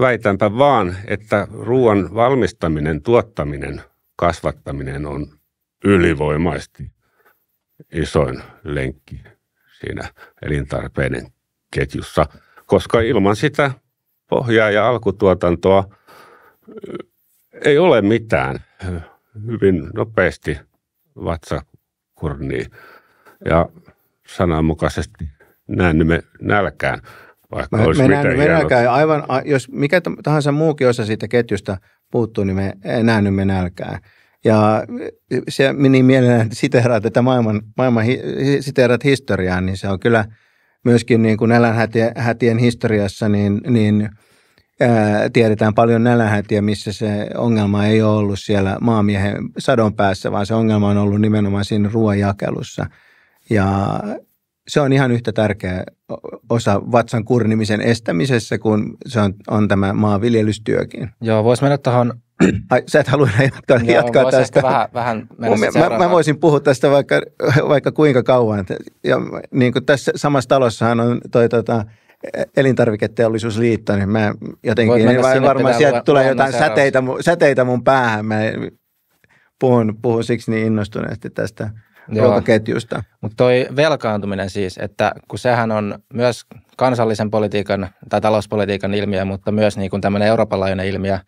Väitänpä vaan, että ruoan valmistaminen, tuottaminen, kasvattaminen on ylivoimaisesti isoin lenkki siinä elintarpeiden ketjussa, koska ilman sitä pohjaa ja alkutuotantoa eh, ei ole mitään. Hyvin nopeasti vatsa kurnii ja sananmukaisesti näemme nälkään. Vaikka me, olisi me nähnyt, me nälkää, aivan, jos mikä tahansa muukin osa siitä ketjusta puuttuu, niin me nähnyt me Ja se, niin mielellään siteraat tätä maailman, maailman siteraat historiaa, niin se on kyllä myöskin niin kuin nälänhätien historiassa, niin, niin ää, tiedetään paljon nälänhätiä, missä se ongelma ei ole ollut siellä maamiehen sadon päässä, vaan se ongelma on ollut nimenomaan siinä ruoanjakelussa. Ja se on ihan yhtä tärkeä osa vatsan kurnimisen estämisessä, kun se on, on tämä maanviljelystyökin. Joo, voisi mennä tuohon... Ai, sä et halua jatkaa, Joo, jatkaa tästä. Vähän, vähän mä, mä, mä, voisin puhua tästä vaikka, vaikka kuinka kauan. Ja niin kuin tässä samassa talossahan on toi, tota, elintarviketeollisuusliitto, niin mä jotenkin, niin sinne, varmaan sieltä tulee jotain seuraus. säteitä, säteitä mun päähän. Mä puhun, puhun siksi niin innostuneesti tästä Joo. ruokaketjuista. Mutta toi velkaantuminen siis, että kun sehän on myös kansallisen politiikan tai talouspolitiikan ilmiö, mutta myös niin kuin tämmöinen Euroopan laajuinen ilmiö.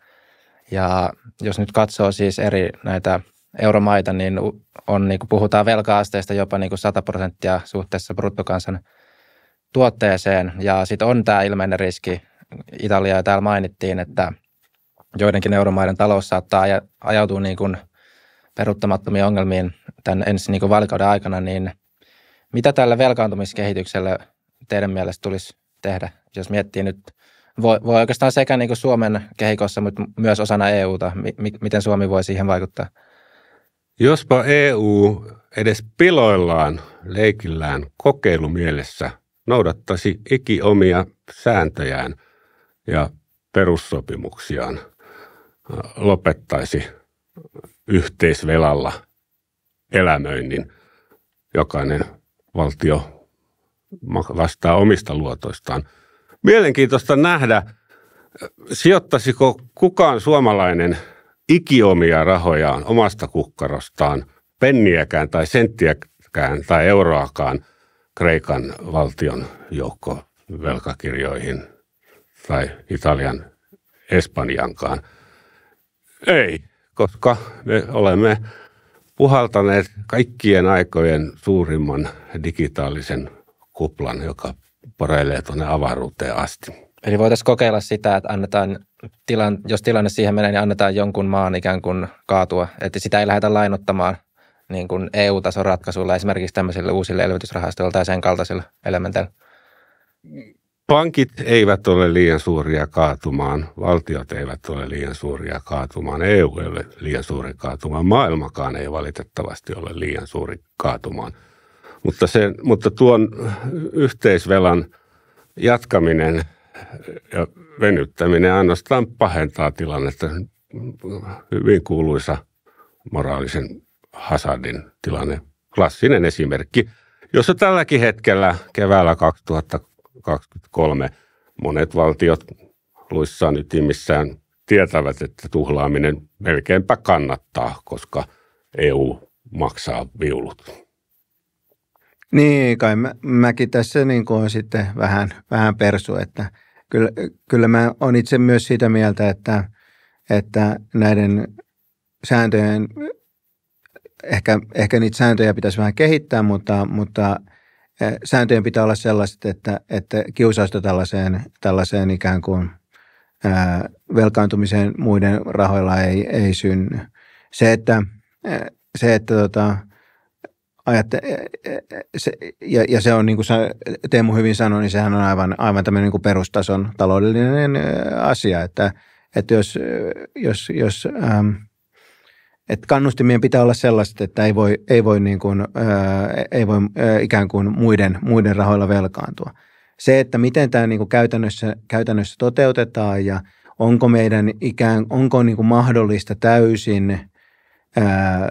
Ja jos nyt katsoo siis eri näitä euromaita, niin, on, niin kuin puhutaan velka-asteesta jopa niin kuin 100 prosenttia suhteessa bruttokansan tuotteeseen. Ja sitten on tämä ilmeinen riski, ja täällä mainittiin, että joidenkin euromaiden talous saattaa ajautua niin kuin peruuttamattomiin ongelmiin tämän ensi niin vaalikauden aikana, niin mitä tällä velkaantumiskehityksellä teidän mielestä tulisi tehdä, jos miettii nyt, voi, voi oikeastaan sekä niin Suomen kehikossa, mutta myös osana EUta, mi, miten Suomi voi siihen vaikuttaa? Jospa EU edes piloillaan, leikillään, kokeilumielessä noudattaisi iki omia sääntöjään ja perussopimuksiaan, lopettaisi yhteisvelalla – elämöinnin. Jokainen valtio vastaa omista luotoistaan. Mielenkiintoista nähdä, sijoittaisiko kukaan suomalainen ikiomia rahojaan omasta kukkarostaan, penniäkään tai senttiäkään tai euroakaan Kreikan valtion joukko velkakirjoihin tai Italian Espanjankaan. Ei, koska me olemme puhaltaneet kaikkien aikojen suurimman digitaalisen kuplan, joka poreilee tuonne avaruuteen asti. Eli voitaisiin kokeilla sitä, että annetaan, tilan, jos tilanne siihen menee, niin annetaan jonkun maan ikään kuin kaatua. Että sitä ei lähdetä lainottamaan niin kuin EU-tason ratkaisuilla, esimerkiksi tämmöisille uusille elvytysrahastoilla tai sen kaltaisilla elementeillä. Pankit eivät ole liian suuria kaatumaan, valtiot eivät ole liian suuria kaatumaan, EU ei ole liian suuri kaatumaan, maailmakaan ei valitettavasti ole liian suuri kaatumaan. Mutta, sen, mutta tuon yhteisvelan jatkaminen ja venyttäminen ainoastaan pahentaa tilannetta. Hyvin kuuluisa moraalisen hasardin tilanne. Klassinen esimerkki, jossa tälläkin hetkellä keväällä 2000 2023 monet valtiot luissaan ytimissään tietävät, että tuhlaaminen melkeinpä kannattaa, koska EU maksaa viulut. Niin, kai mä, mäkin tässä niin kuin on sitten vähän, vähän persu, että kyllä, kyllä mä olen itse myös sitä mieltä, että, että näiden sääntöjen, ehkä, ehkä niitä sääntöjä pitäisi vähän kehittää, mutta, mutta – Eh, sääntöjen pitää olla sellaiset, että, että kiusausta tällaiseen, tällaiseen ikään kuin eh, velkaantumiseen muiden rahoilla ei, ei synny. Se, että, eh, se, että tota, ajatte, se, ja, ja, se on niin kuin Teemu hyvin sanoi, niin sehän on aivan, aivan tämmöinen niin kuin perustason taloudellinen asia, että, että jos, jos, jos ähm, – et kannustimien pitää olla sellaiset, että ei voi, ei voi, niin kuin, ää, ei voi ää, ikään kuin muiden, muiden rahoilla velkaantua. Se, että miten tämä niin kuin käytännössä, käytännössä toteutetaan ja onko meidän ikään, onko niin kuin mahdollista täysin ää, ää,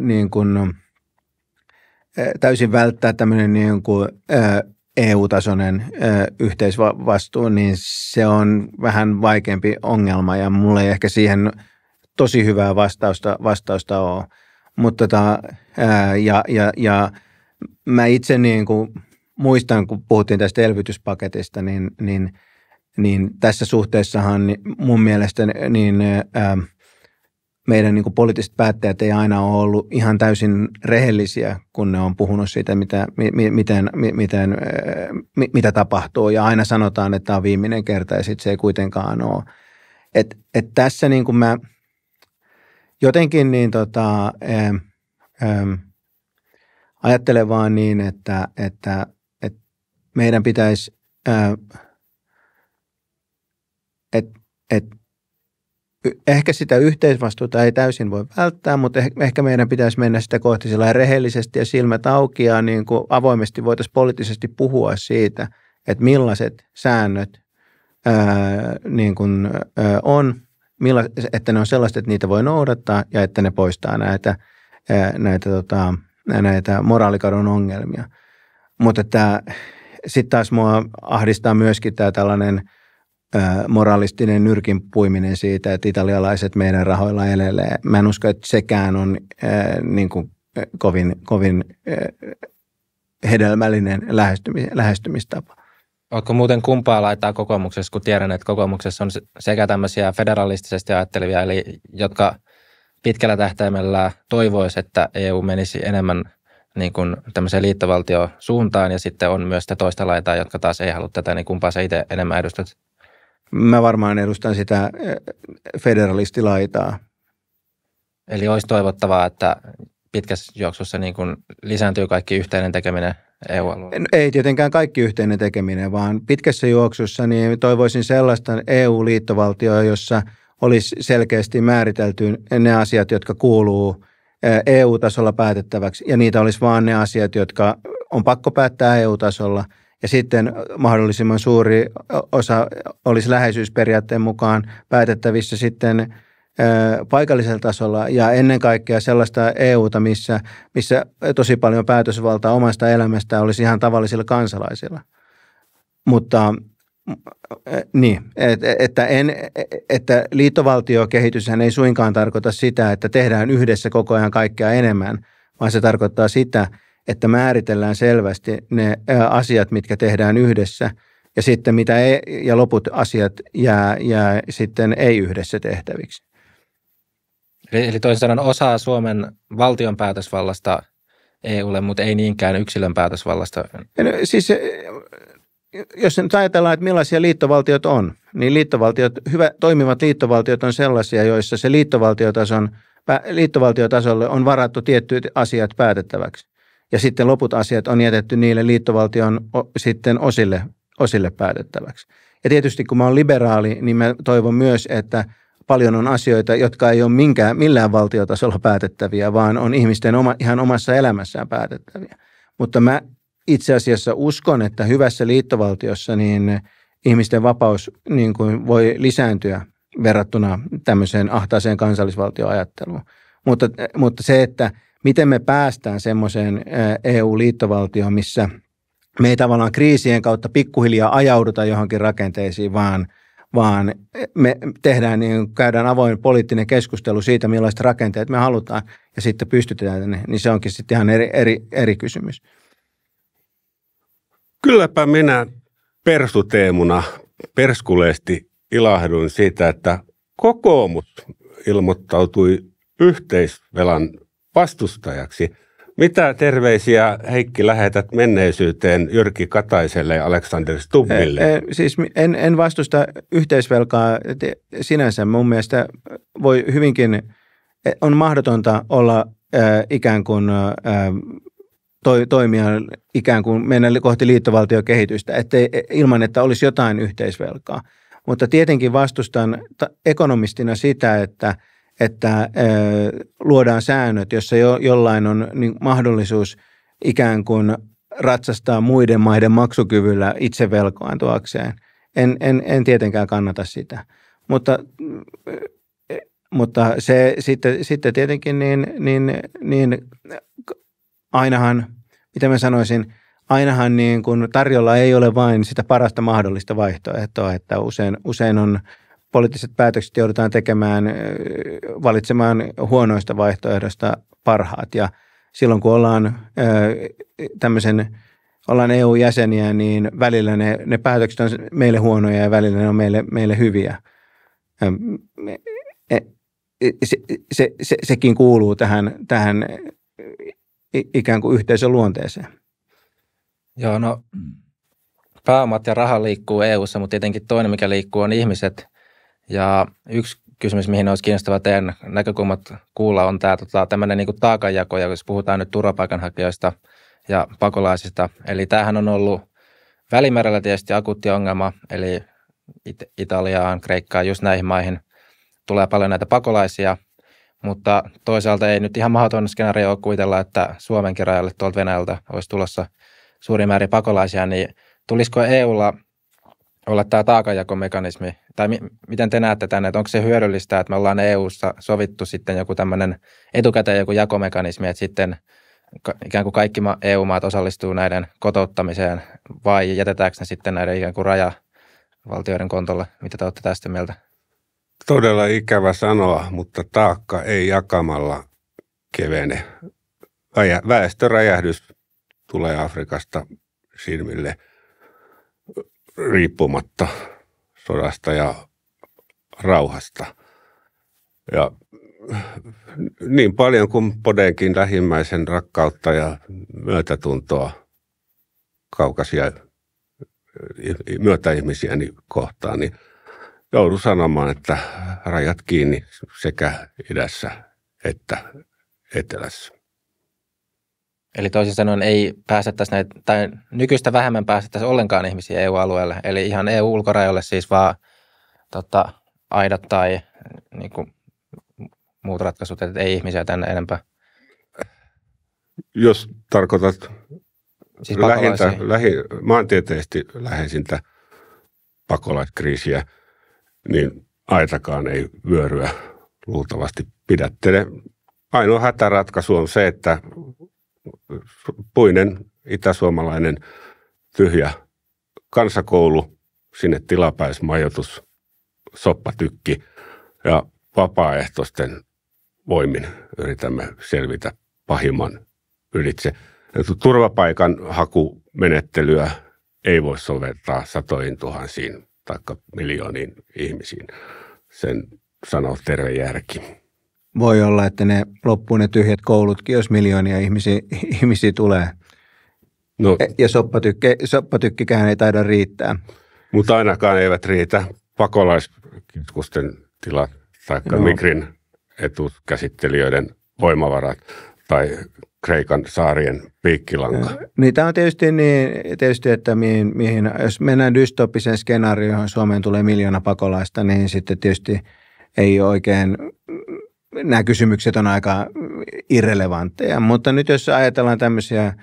niin kuin, ää, täysin välttää tämmöinen niin kuin, ää, EU-tasoinen ö, yhteisvastuu, niin se on vähän vaikeampi ongelma ja mulla ei ehkä siihen tosi hyvää vastausta, vastausta ole. Mutta tota, ää, ja, ja, ja mä itse niin kuin muistan, kun puhuttiin tästä elvytyspaketista, niin, niin, niin tässä suhteessahan mun mielestä niin, ää, meidän niin kuin poliittiset päättäjät ei aina ole ollut ihan täysin rehellisiä, kun ne on puhunut siitä, mitä, mi, miten, mi, miten, mi, mitä tapahtuu. Ja aina sanotaan, että tämä on viimeinen kerta ja sitten se ei kuitenkaan ole. Et, et tässä niin kuin mä – jotenkin niin tota, ähm, ähm, ajattelen vaan niin, että, että, että meidän pitäisi, äh, että et, ehkä sitä yhteisvastuuta ei täysin voi välttää, mutta ehkä meidän pitäisi mennä sitä kohti rehellisesti ja silmät auki ja niin kuin avoimesti voitaisiin poliittisesti puhua siitä, että millaiset säännöt ää, niin kuin, ää, on milla, että ne on sellaiset, että niitä voi noudattaa ja että ne poistaa näitä, näitä, tota, näitä moraalikadon ongelmia. Mutta sitten taas mua ahdistaa myöskin tämä tällainen – moraalistinen nyrkin puiminen siitä, että italialaiset meidän rahoilla elelee. Mä en usko, että sekään on äh, niin kuin, kovin, kovin hedelmällinen lähestymis, lähestymistapa. Oletko muuten kumpaa laitaa kokoomuksessa, kun tiedän, että kokoomuksessa on sekä tämmöisiä federalistisesti ajattelevia, eli jotka pitkällä tähtäimellä toivois että EU menisi enemmän niin kuin tämmöiseen liittovaltiosuuntaan, ja sitten on myös sitä toista laitaa, jotka taas ei halua tätä, niin kumpaa sä itse enemmän edustat? Mä varmaan edustan sitä eh, federalistilaitaa. Eli olisi toivottavaa, että pitkässä juoksussa niin kuin lisääntyy kaikki yhteinen tekeminen – EU-alueella? Ei tietenkään kaikki yhteinen tekeminen, vaan pitkässä juoksussa niin toivoisin sellaista EU-liittovaltioa, jossa olisi selkeästi määritelty ne asiat, jotka kuuluu EU-tasolla päätettäväksi, ja niitä olisi vaan ne asiat, jotka on pakko päättää EU-tasolla, ja sitten mahdollisimman suuri osa olisi läheisyysperiaatteen mukaan päätettävissä sitten – paikallisella tasolla ja ennen kaikkea sellaista EUta, missä, missä tosi paljon päätösvaltaa omasta elämästä olisi ihan tavallisilla kansalaisilla. Mutta niin, että, en, että liittovaltiokehityshän ei suinkaan tarkoita sitä, että tehdään yhdessä koko ajan kaikkea enemmän, vaan se tarkoittaa sitä, että määritellään selvästi ne asiat, mitkä tehdään yhdessä ja sitten mitä ei, ja loput asiat jää, jää sitten ei yhdessä tehtäviksi. Eli, eli toisin sanoen osaa Suomen valtion päätösvallasta EUlle, mutta ei niinkään yksilön päätösvallasta. No, siis eh, jos nyt ajatellaan, että millaisia liittovaltiot on, niin liittovaltiot, hyvä, toimivat liittovaltiot on sellaisia, joissa se liittovaltiotason, liittovaltiotasolle on varattu tiettyt asiat päätettäväksi. Ja sitten loput asiat on jätetty niille liittovaltion sitten osille, osille päätettäväksi. Ja tietysti kun mä oon liberaali, niin mä toivon myös, että paljon on asioita, jotka ei ole minkään, millään valtiotasolla päätettäviä, vaan on ihmisten oma, ihan omassa elämässään päätettäviä. Mutta mä itse asiassa uskon, että hyvässä liittovaltiossa niin ihmisten vapaus niin kuin voi lisääntyä verrattuna tämmöiseen ahtaaseen kansallisvaltioajatteluun. Mutta, mutta se, että miten me päästään semmoiseen EU-liittovaltioon, missä me ei tavallaan kriisien kautta pikkuhiljaa ajauduta johonkin rakenteisiin, vaan – vaan me tehdään, niin käydään avoin poliittinen keskustelu siitä, millaiset rakenteet me halutaan ja sitten pystytään ne, niin se onkin sitten ihan eri, eri, eri kysymys. Kylläpä minä persuteemuna perskuleesti ilahduin siitä, että kokoomus ilmoittautui yhteisvelan vastustajaksi – mitä terveisiä Heikki lähetät menneisyyteen Jyrki Kataiselle ja Aleksander Stubbille? E, e, siis en, en vastusta yhteisvelkaa eh, sinänsä. Mun mielestä voi hyvinkin, on mahdotonta olla e, ikään kuin to, toimia ikään kuin mennä kohti liittovaltiokehitystä, ettei, ilman että olisi jotain yhteisvelkaa. Mutta tietenkin vastustan ta, ekonomistina sitä, että – että luodaan säännöt, jossa jo, jollain on niin mahdollisuus ikään kuin ratsastaa muiden maiden maksukyvyllä itse velkoantuakseen. En, en, en tietenkään kannata sitä. Mutta, mutta se sitten, sitten tietenkin niin, niin, niin ainahan, mitä mä sanoisin, ainahan niin kun tarjolla ei ole vain sitä parasta mahdollista vaihtoehtoa, että usein, usein on – poliittiset päätökset joudutaan tekemään valitsemaan huonoista vaihtoehdosta parhaat. Ja silloin kun ollaan tämmöisen ollaan EU-jäseniä, niin välillä ne, ne päätökset on meille huonoja ja välillä ne on meille, meille hyviä. E, e, se, se, se, sekin kuuluu tähän, tähän ikään kuin yhteisön luonteeseen. Joo, no pääomat ja raha liikkuu EU:ssa, mutta tietenkin toinen, mikä liikkuu, on ihmiset – ja yksi kysymys, mihin olisi kiinnostava teidän näkökulmat kuulla, on tämä tota, tämmöinen niin taakanjako, ja jos puhutaan nyt turvapaikanhakijoista ja pakolaisista. Eli tämähän on ollut Välimerellä tietysti akuutti ongelma, eli It- Italiaan, Kreikkaan, just näihin maihin tulee paljon näitä pakolaisia, mutta toisaalta ei nyt ihan mahdoton skenaario ole kuvitella, että Suomenkin rajalle tuolta Venäjältä olisi tulossa suuri määrä pakolaisia, niin tulisiko EUlla – olla tämä taakanjakomekanismi, tai mi- miten te näette tänne, että onko se hyödyllistä, että me ollaan EU-ssa sovittu sitten joku tämmöinen etukäteen joku jakomekanismi, että sitten ikään kuin kaikki EU-maat osallistuu näiden kotouttamiseen, vai jätetäänkö ne sitten näiden ikään kuin rajavaltioiden kontolle? Mitä te olette tästä mieltä? Todella ikävä sanoa, mutta taakka ei jakamalla kevene. Väestöräjähdys tulee Afrikasta silmille – riippumatta sodasta ja rauhasta. Ja niin paljon kuin podenkin lähimmäisen rakkautta ja myötätuntoa kaukaisia myötäihmisiä kohtaan, niin joudun sanomaan, että rajat kiinni sekä idässä että etelässä. Eli toisin sanoen ei päästettäisi näitä, tai nykyistä vähemmän päästettäisi ollenkaan ihmisiä EU-alueelle, eli ihan EU-ulkorajoille siis vaan tota, aidat tai niin kuin, muut ratkaisut, että ei ihmisiä tänne enempää. Jos tarkoitat siis lähintä, lähi, maantieteisesti läheisintä pakolaiskriisiä, niin aitakaan ei vyöryä luultavasti pidättele. Ainoa hätäratkaisu on se, että puinen itäsuomalainen tyhjä kansakoulu, sinne tilapäismajoitus, soppatykki ja vapaaehtoisten voimin yritämme selvitä pahimman ylitse. Turvapaikan hakumenettelyä ei voi soveltaa satoihin tuhansiin tai miljooniin ihmisiin. Sen sanoo terve järki voi olla, että ne loppuu ne tyhjät koulutkin, jos miljoonia ihmisiä, ihmisiä tulee. No, e, ja soppatykki, soppatykkikään ei taida riittää. Mutta ainakaan eivät riitä pakolaiskeskusten tilat tai no. Migrin etukäsittelijöiden voimavarat tai Kreikan saarien piikkilanka. Niin tämä on tietysti, niin, tietysti että mihin, mihin, jos mennään dystopiseen skenaarioon, Suomeen tulee miljoona pakolaista, niin sitten tietysti ei oikein nämä kysymykset on aika irrelevantteja, mutta nyt jos ajatellaan tämmöisiä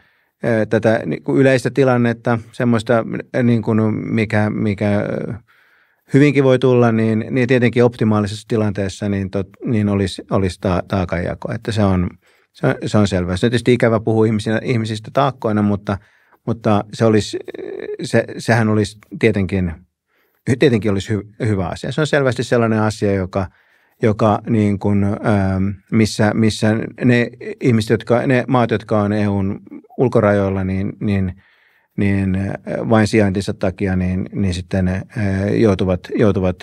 tätä niin yleistä tilannetta, semmoista, niin kuin mikä, mikä hyvinkin voi tulla, niin, niin tietenkin optimaalisessa tilanteessa niin, tot, niin olisi, olisi ta, taakanjako. Että se on, se on, se on selvä. Se on tietysti ikävä puhua ihmisistä, ihmisistä taakkoina, mutta, mutta se olisi, se, sehän olisi tietenkin, tietenkin olisi hy, hyvä asia. Se on selvästi sellainen asia, joka – joka niin kuin, ähm, missä, missä ne ihmiset, jotka, ne maat, jotka on EUn ulkorajoilla, niin, niin, niin äh, vain sijaintinsa takia, niin, niin sitten ne äh, joutuvat, joutuvat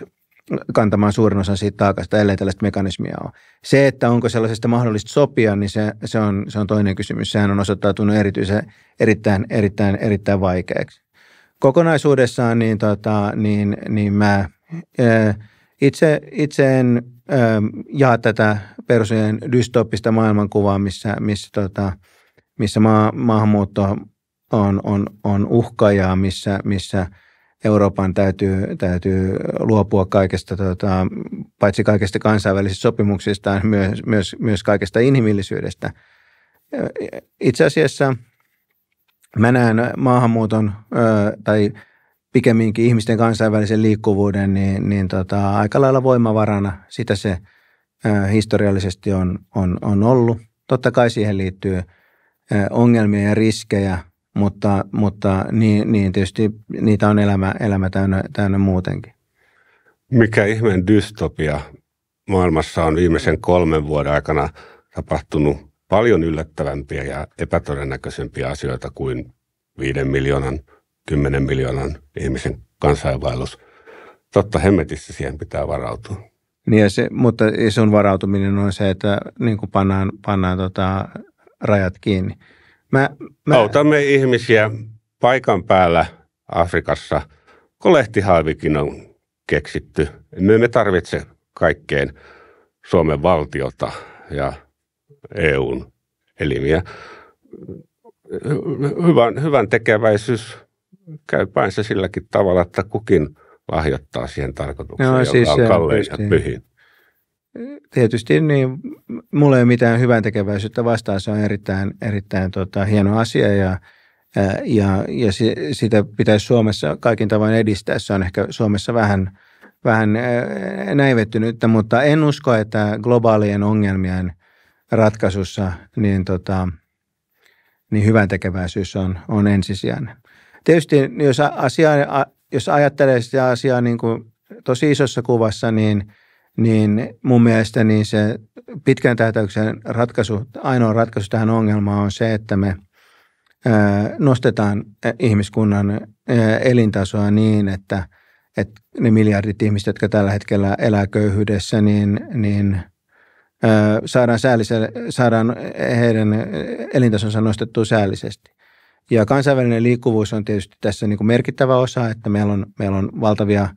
kantamaan suurin osan siitä taakasta, ellei tällaista mekanismia ole. Se, että onko sellaisesta mahdollista sopia, niin se, se, on, se on toinen kysymys. Sehän on osoittautunut erityisen, erittäin, erittäin, erittäin vaikeaksi. Kokonaisuudessaan niin, tota, niin, niin mä... Ää, äh, itse, itse en ö, ähm, jaa tätä persojen dystoppista maailmankuvaa, missä, missä, tota, missä maa, maahanmuutto on, on, on uhka ja missä, missä Euroopan täytyy, täytyy luopua kaikesta, tota, paitsi kaikesta kansainvälisistä sopimuksista, myös, myös, myös kaikesta inhimillisyydestä. Itse asiassa mä näen maahanmuuton ö, tai – pikemminkin ihmisten kansainvälisen liikkuvuuden, niin, niin tota, aika lailla voimavarana sitä se ö, historiallisesti on, on, on ollut. Totta kai siihen liittyy ö, ongelmia ja riskejä, mutta, mutta niin, niin tietysti niitä on elämä, elämä täynnä, täynnä muutenkin. Mikä ihmeen dystopia maailmassa on viimeisen kolmen vuoden aikana tapahtunut paljon yllättävämpiä ja epätodennäköisempiä asioita kuin viiden miljoonan – 10 miljoonan ihmisen kansainvaellus. Totta hemmetissä siihen pitää varautua. Niin ja se, mutta sun varautuminen on se, että niin kuin pannaan, pannaan tota, rajat kiinni. Mä, mä... Autamme ihmisiä paikan päällä Afrikassa. lehtihaivikin on keksitty. Me emme tarvitse kaikkeen Suomen valtiota ja EUn elimiä. Hyvän, hyvän tekeväisyys käy päänsä silläkin tavalla, että kukin lahjoittaa siihen tarkoitukseen, no, joka siis on kallein ja pyhin. Tietysti niin, mulla ei ole mitään hyvän tekeväisyyttä vastaan, se on erittäin, erittäin tota, hieno asia ja, ja, ja se, sitä pitäisi Suomessa kaikin tavoin edistää. Se on ehkä Suomessa vähän, vähän näivettynyttä, mutta en usko, että globaalien ongelmien ratkaisussa niin, tota, niin hyvän tekeväisyys on, on ensisijainen. Tietysti jos, asia, jos ajattelee sitä asiaa niin kuin tosi isossa kuvassa, niin, niin mun mielestä niin se pitkän tähtäyksen ratkaisu, ainoa ratkaisu tähän ongelmaan on se, että me nostetaan ihmiskunnan elintasoa niin, että, että ne miljardit ihmiset, jotka tällä hetkellä elää köyhyydessä, niin, niin – saadaan, säälliselle, saadaan heidän elintasonsa nostettua säällisesti. Ja kansainvälinen liikkuvuus on tietysti tässä niin kuin merkittävä osa, että meillä on, meillä on valtavia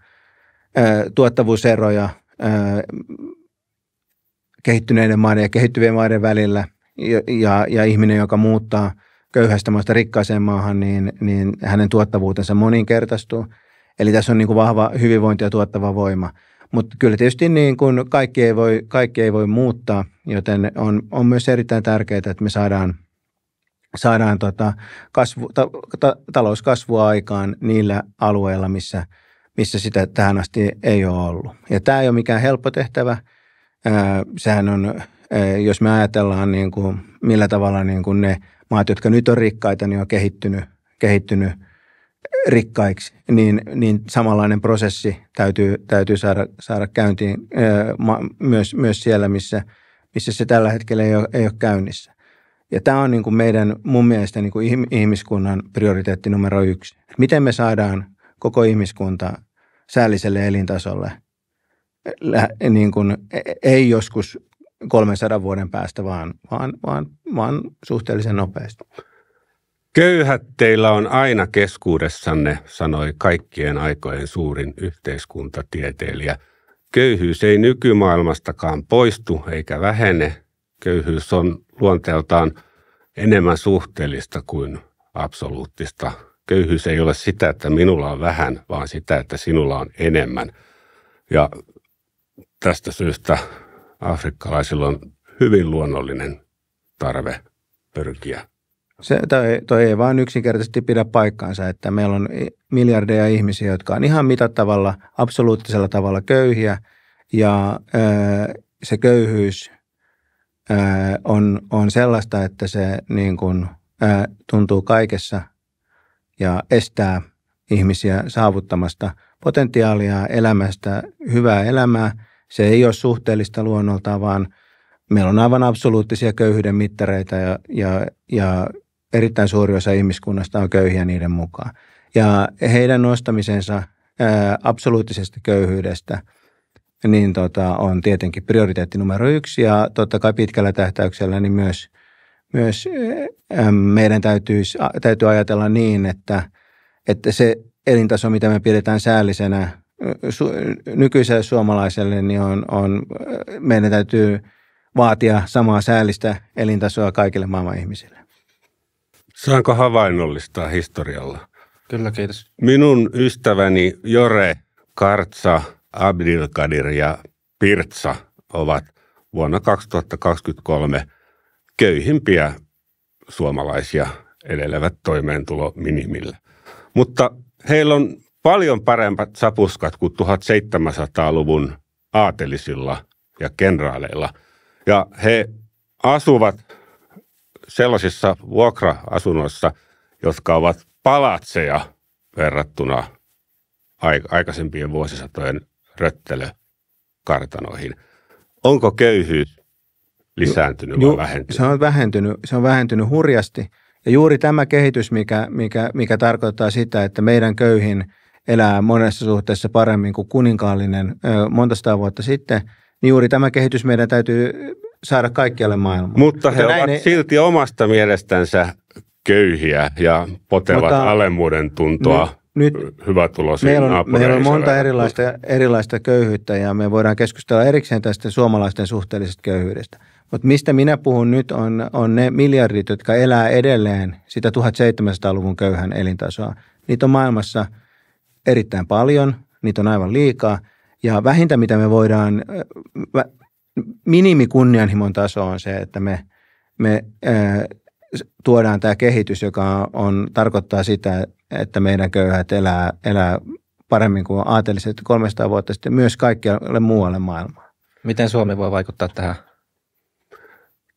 ö, tuottavuuseroja ö, kehittyneiden maiden ja kehittyvien maiden välillä. Ja, ja, ja ihminen, joka muuttaa köyhästä maasta rikkaaseen maahan, niin, niin hänen tuottavuutensa moninkertaistuu. Eli tässä on niin kuin vahva hyvinvointi ja tuottava voima. Mutta kyllä tietysti niin kuin kaikki, ei voi, kaikki ei voi muuttaa, joten on, on myös erittäin tärkeää, että me saadaan – saadaan tota kasvu, ta, ta, talouskasvua aikaan niillä alueilla, missä, missä sitä tähän asti ei ole ollut. Ja tämä ei ole mikään helppo tehtävä. Sehän on, jos me ajatellaan niin kuin, millä tavalla niin kuin ne maat, jotka nyt on rikkaita, niin on kehittynyt, kehittynyt rikkaiksi, niin, niin samanlainen prosessi täytyy, täytyy saada, saada käyntiin myös, myös siellä, missä, missä se tällä hetkellä ei ole, ei ole käynnissä. Ja tämä on niin kuin meidän mun mielestä niin kuin ihmiskunnan prioriteetti numero yksi. Miten me saadaan koko ihmiskunta säälliselle elintasolle, niin kuin, e-, ei joskus 300 vuoden päästä, vaan, vaan, vaan, vaan suhteellisen nopeasti. Köyhät teillä on aina keskuudessanne, sanoi kaikkien aikojen suurin yhteiskuntatieteilijä. Köyhyys ei nykymaailmastakaan poistu eikä vähene. Köyhyys on luonteeltaan enemmän suhteellista kuin absoluuttista. Köyhyys ei ole sitä, että minulla on vähän, vaan sitä, että sinulla on enemmän. Ja tästä syystä afrikkalaisilla on hyvin luonnollinen tarve pyrkiä. Se, toi, toi ei vain yksinkertaisesti pidä paikkaansa, että meillä on miljardeja ihmisiä, jotka on ihan mitattavalla, absoluuttisella tavalla köyhiä ja öö, se köyhyys on, on sellaista, että se niin kuin, ää, tuntuu kaikessa ja estää ihmisiä saavuttamasta potentiaalia elämästä, hyvää elämää. Se ei ole suhteellista luonnolta vaan meillä on aivan absoluuttisia köyhyyden mittareita ja, ja, ja erittäin suuri osa ihmiskunnasta on köyhiä niiden mukaan. Ja heidän nostamisensa ää, absoluuttisesta köyhyydestä – niin tota, on tietenkin prioriteetti numero yksi ja totta kai pitkällä tähtäyksellä niin myös, myös eh, meidän täytyisi, täytyy ajatella niin, että, että se elintaso, mitä me pidetään säällisenä su, nykyiselle suomalaiselle, niin on, on, meidän täytyy vaatia samaa säällistä elintasoa kaikille maailman ihmisille. Saanko havainnollistaa historialla? Kyllä, kiitos. Minun ystäväni Jore Kartsa – Abdilkadir ja Pirtsa ovat vuonna 2023 köyhimpiä suomalaisia edelevät toimeentulo minimillä. Mutta heillä on paljon parempat sapuskat kuin 1700-luvun aatelisilla ja kenraaleilla. Ja he asuvat sellaisissa vuokra-asunnoissa, jotka ovat palatseja verrattuna aikaisempien vuosisatojen röttelö kartanoihin. Onko köyhyys lisääntynyt Ju, vai vähentynyt? Se on vähentynyt, se on vähentynyt hurjasti. Ja juuri tämä kehitys, mikä, mikä, mikä tarkoittaa sitä, että meidän köyhin elää monessa suhteessa paremmin kuin kuninkaallinen ö, monta sataa vuotta sitten, niin juuri tämä kehitys meidän täytyy saada kaikkialle maailmaan. Mutta he Mutta ovat ei... silti omasta mielestänsä köyhiä ja potevat Mutta, alemmuuden tuntoa. Niin, nyt hyvä tulos. Meillä on, meillä on monta erilaista, erilaista köyhyyttä ja me voidaan keskustella erikseen tästä suomalaisten suhteellisesta köyhyydestä. Mutta mistä minä puhun nyt on, on ne miljardit, jotka elää edelleen sitä 1700-luvun köyhän elintasoa. Niitä on maailmassa erittäin paljon, niitä on aivan liikaa ja vähintä mitä me voidaan, minimikunnianhimon taso on se, että me, me tuodaan tämä kehitys, joka on, tarkoittaa sitä, että meidän köyhät elää, elää paremmin kuin aateliset 300 vuotta sitten myös kaikkialle muualle maailmaan. Miten Suomi voi vaikuttaa tähän?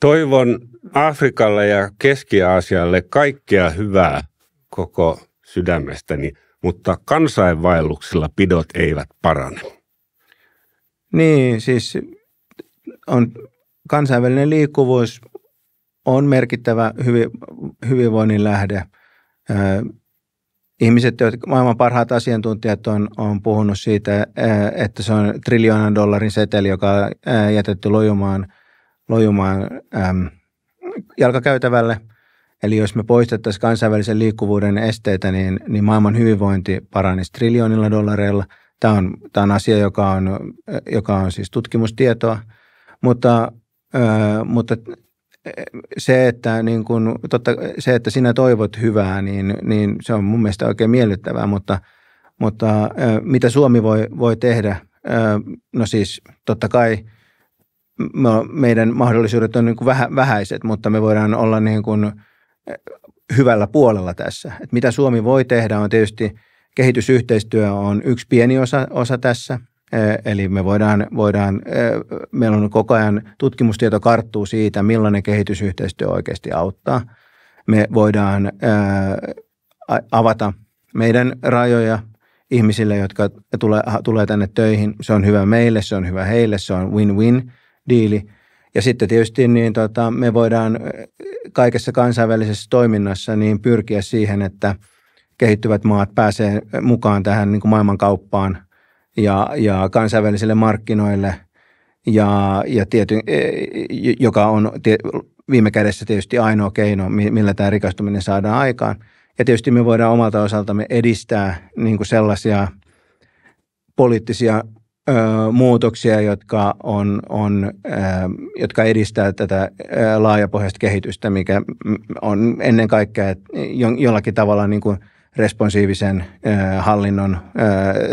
Toivon Afrikalle ja Keski-Aasialle kaikkea hyvää koko sydämestäni, mutta kansainvaelluksilla pidot eivät parane. Niin, siis on kansainvälinen liikkuvuus on merkittävä hyvinvoinnin lähde ihmiset, jotka maailman parhaat asiantuntijat on, on puhunut siitä, että se on triljoonan dollarin seteli, joka on jätetty lojumaan, lojumaan äm, jalkakäytävälle. Eli jos me poistettaisiin kansainvälisen liikkuvuuden esteitä, niin, niin maailman hyvinvointi paranisi triljoonilla dollareilla. Tämä on, tämä on asia, joka on, joka on siis tutkimustietoa, mutta, äh, mutta se, että, niin kun, totta, se, että sinä toivot hyvää, niin, niin se on mun mielestä oikein miellyttävää, mutta, mutta mitä Suomi voi, voi tehdä? No siis totta kai me, meidän mahdollisuudet on niin kuin vähäiset, mutta me voidaan olla niin kun hyvällä puolella tässä. Et mitä Suomi voi tehdä on tietysti kehitysyhteistyö on yksi pieni osa, osa tässä. Eh, eli me voidaan, voidaan, eh, meillä on koko ajan tutkimustieto karttuu siitä, millainen kehitysyhteistyö oikeasti auttaa. Me voidaan eh, avata meidän rajoja ihmisille, jotka tulee, tulee tänne töihin. Se on hyvä meille, se on hyvä heille, se on win-win diili. Ja sitten tietysti niin, tota, me voidaan kaikessa kansainvälisessä toiminnassa niin pyrkiä siihen, että kehittyvät maat pääsee mukaan tähän niin kuin maailmankauppaan – ja, ja kansainvälisille markkinoille, ja, ja tiety, e, e, joka on viime kädessä tietysti ainoa keino, millä tämä rikastuminen saadaan aikaan. Ja tietysti me voidaan omalta osaltamme edistää niin kuin sellaisia poliittisia ö, muutoksia, jotka, on, on, ö, jotka edistää tätä ö, laajapohjaista kehitystä, mikä on ennen kaikkea että jo, jollakin tavalla niin kuin responsiivisen ö, hallinnon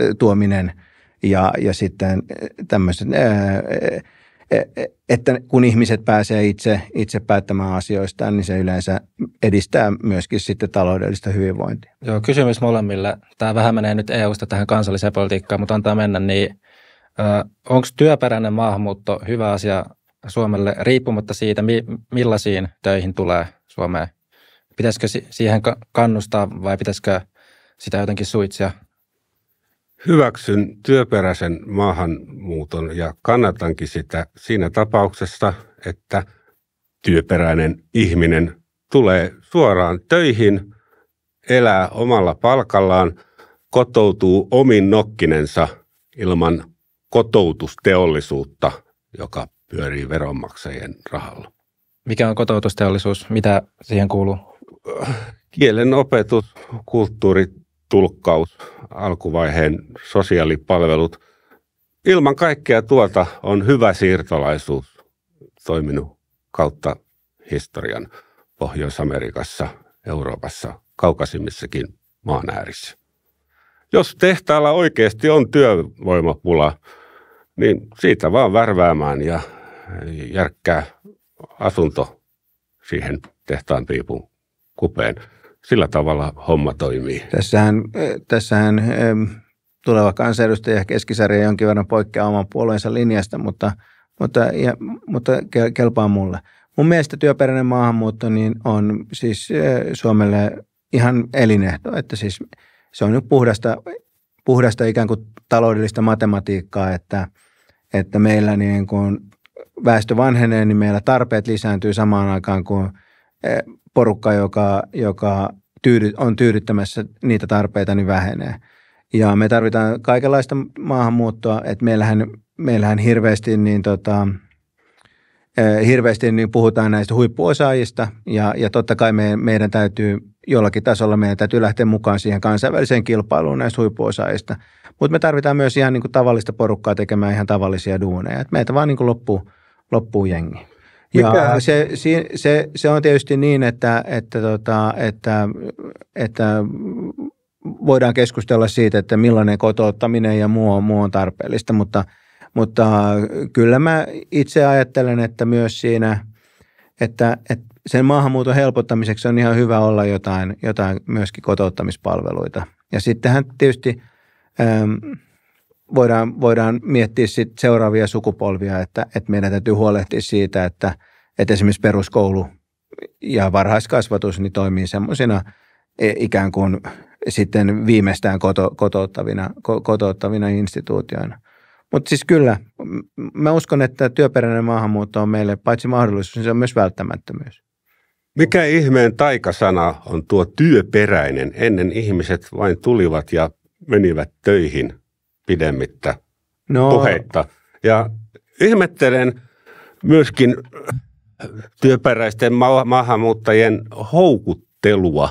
ö, tuominen – ja, ja sitten eh, tämmöiset, eh, eh, että kun ihmiset pääsee itse, itse päättämään asioista, niin se yleensä edistää myöskin sitten taloudellista hyvinvointia. Joo, kysymys molemmille. Tämä vähän menee nyt EUsta tähän kansalliseen politiikkaan, mutta antaa mennä, niin onko työperäinen maahanmuutto hyvä asia Suomelle riippumatta siitä, millaisiin töihin tulee Suomeen? Pitäisikö siihen kannustaa vai pitäisikö sitä jotenkin suitsia? hyväksyn työperäisen maahanmuuton ja kannatankin sitä siinä tapauksessa, että työperäinen ihminen tulee suoraan töihin, elää omalla palkallaan, kotoutuu omin nokkinensa ilman kotoutusteollisuutta, joka pyörii veronmaksajien rahalla. Mikä on kotoutusteollisuus? Mitä siihen kuuluu? Kielen opetus, kulttuuri, tulkkaus, alkuvaiheen sosiaalipalvelut. Ilman kaikkea tuota on hyvä siirtolaisuus toiminut kautta historian Pohjois-Amerikassa, Euroopassa, kaukasimmissakin maan äärissä. Jos tehtaalla oikeasti on työvoimapula, niin siitä vaan värväämään ja järkkää asunto siihen tehtaan piipun kupeen – sillä tavalla homma toimii. Tässähän, eh, tässähän tuleva kansanedustaja keskisarja jonkin verran poikkeaa oman puolueensa linjasta, mutta, mutta, ja, mutta kelpaa mulle. Mun mielestä työperäinen maahanmuutto niin on siis eh, Suomelle ihan elinehto, että siis se on nyt puhdasta, puhdasta ikään kuin taloudellista matematiikkaa, että, että meillä niin kun väestö vanhenee, niin meillä tarpeet lisääntyy samaan aikaan, kun eh, porukka, joka, joka tyydy, on tyydyttämässä niitä tarpeita, niin vähenee. Ja me tarvitaan kaikenlaista maahanmuuttoa, että meillähän, meillähän hirveästi, niin tota, eh, hirveästi niin puhutaan näistä huippuosaajista ja, ja totta kai me, meidän täytyy jollakin tasolla, meidän täytyy lähteä mukaan siihen kansainväliseen kilpailuun näistä huippuosaajista. Mutta me tarvitaan myös ihan niin kuin tavallista porukkaa tekemään ihan tavallisia duuneja. Et meitä vaan niin kuin loppuu, loppuu jengi. Mikä? Ja se, se, se, on tietysti niin, että, että, tota, että, että voidaan keskustella siitä, että millainen kotouttaminen ja muu on, muu on tarpeellista, mutta, mutta kyllä mä itse ajattelen, että myös siinä, että, että sen maahanmuuton helpottamiseksi on ihan hyvä olla jotain, jotain myöskin kotouttamispalveluita. Ja sittenhän tietysti ähm, voidaan, voidaan miettiä sit seuraavia sukupolvia, että, että meidän täytyy huolehtia siitä, että, että esimerkiksi peruskoulu ja varhaiskasvatus niin toimii semmoisina e, ikään kuin sitten viimeistään koto, kotouttavina, kotouttavina instituutioina. Mutta siis kyllä, mä uskon, että työperäinen maahanmuutto on meille paitsi mahdollisuus, niin se on myös välttämättömyys. Mikä ihmeen taikasana on tuo työperäinen? Ennen ihmiset vain tulivat ja menivät töihin – pidemmittä no. puheitta. Ja ihmettelen myöskin äh, työperäisten ma- maahanmuuttajien houkuttelua.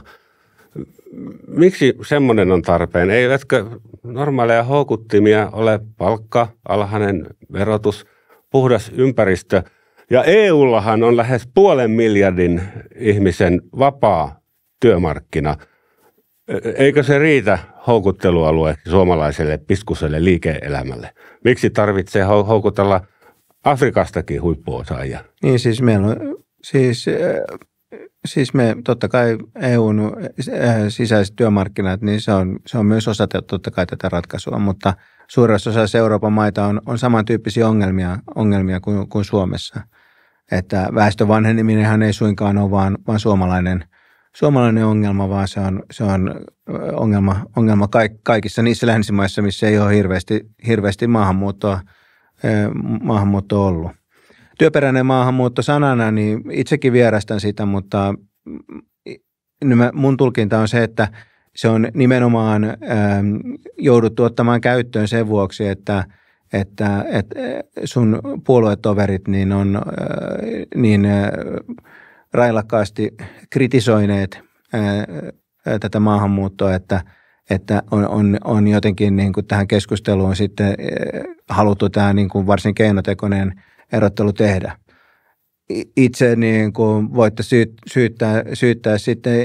Miksi semmoinen on tarpeen? Eivätkö normaaleja houkuttimia ole palkka, alhainen verotus, puhdas ympäristö? Ja EUllahan on lähes puolen miljardin ihmisen vapaa työmarkkina – Eikö se riitä houkuttelualue suomalaiselle piskuselle liike-elämälle? Miksi tarvitsee houkutella Afrikastakin huippuosaajia? Niin siis meillä on, siis, äh, siis me totta kai EUn äh, sisäiset työmarkkinat, niin se on, se on myös osa totta kai tätä ratkaisua, mutta suuressa osassa Euroopan maita on, on samantyyppisiä ongelmia, ongelmia kuin, kuin Suomessa. Että väestön vanheneminenhan ei suinkaan ole vaan, vaan suomalainen – suomalainen ongelma, vaan se on, se on ongelma, ongelma kaikissa niissä länsimaissa, missä ei ole hirveästi, hirveästi maahanmuuttoa, maahanmuutto ollut. Työperäinen maahanmuutto sanana, niin itsekin vierastan sitä, mutta mm, niin mun tulkinta on se, että se on nimenomaan jouduttu ottamaan käyttöön sen vuoksi, että – että, että sun puoluetoverit niin on niin railakkaasti kritisoineet tätä maahanmuuttoa, että, että on, on, on jotenkin niin kuin tähän keskusteluun sitten haluttu tämä niin kuin varsin keinotekoinen erottelu tehdä. Itse niin kuin voitte syyt, syyttää, syyttää sitten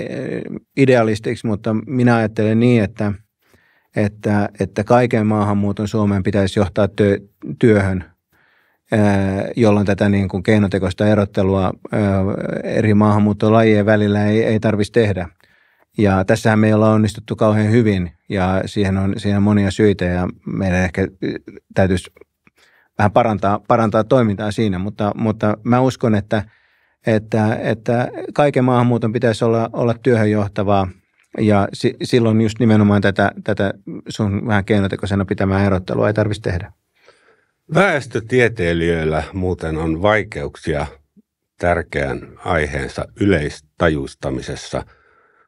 idealistiksi, mutta minä ajattelen niin, että, että, että kaiken maahanmuuton Suomeen pitäisi johtaa työ, työhön – jolloin tätä niin kuin keinotekoista erottelua eri maahanmuuttolajien välillä ei, ei tarvitsisi tehdä. Ja tässähän me on onnistuttu kauhean hyvin ja siihen on, siihen on monia syitä ja meidän ehkä täytyisi vähän parantaa, parantaa toimintaa siinä, mutta, mutta mä uskon, että, että, että kaiken maahanmuuton pitäisi olla, olla työhön johtavaa ja si, silloin just nimenomaan tätä, tätä sun vähän keinotekoisena pitämään erottelua ei tarvitsisi tehdä. Väestötieteilijöillä muuten on vaikeuksia tärkeän aiheensa yleistajustamisessa.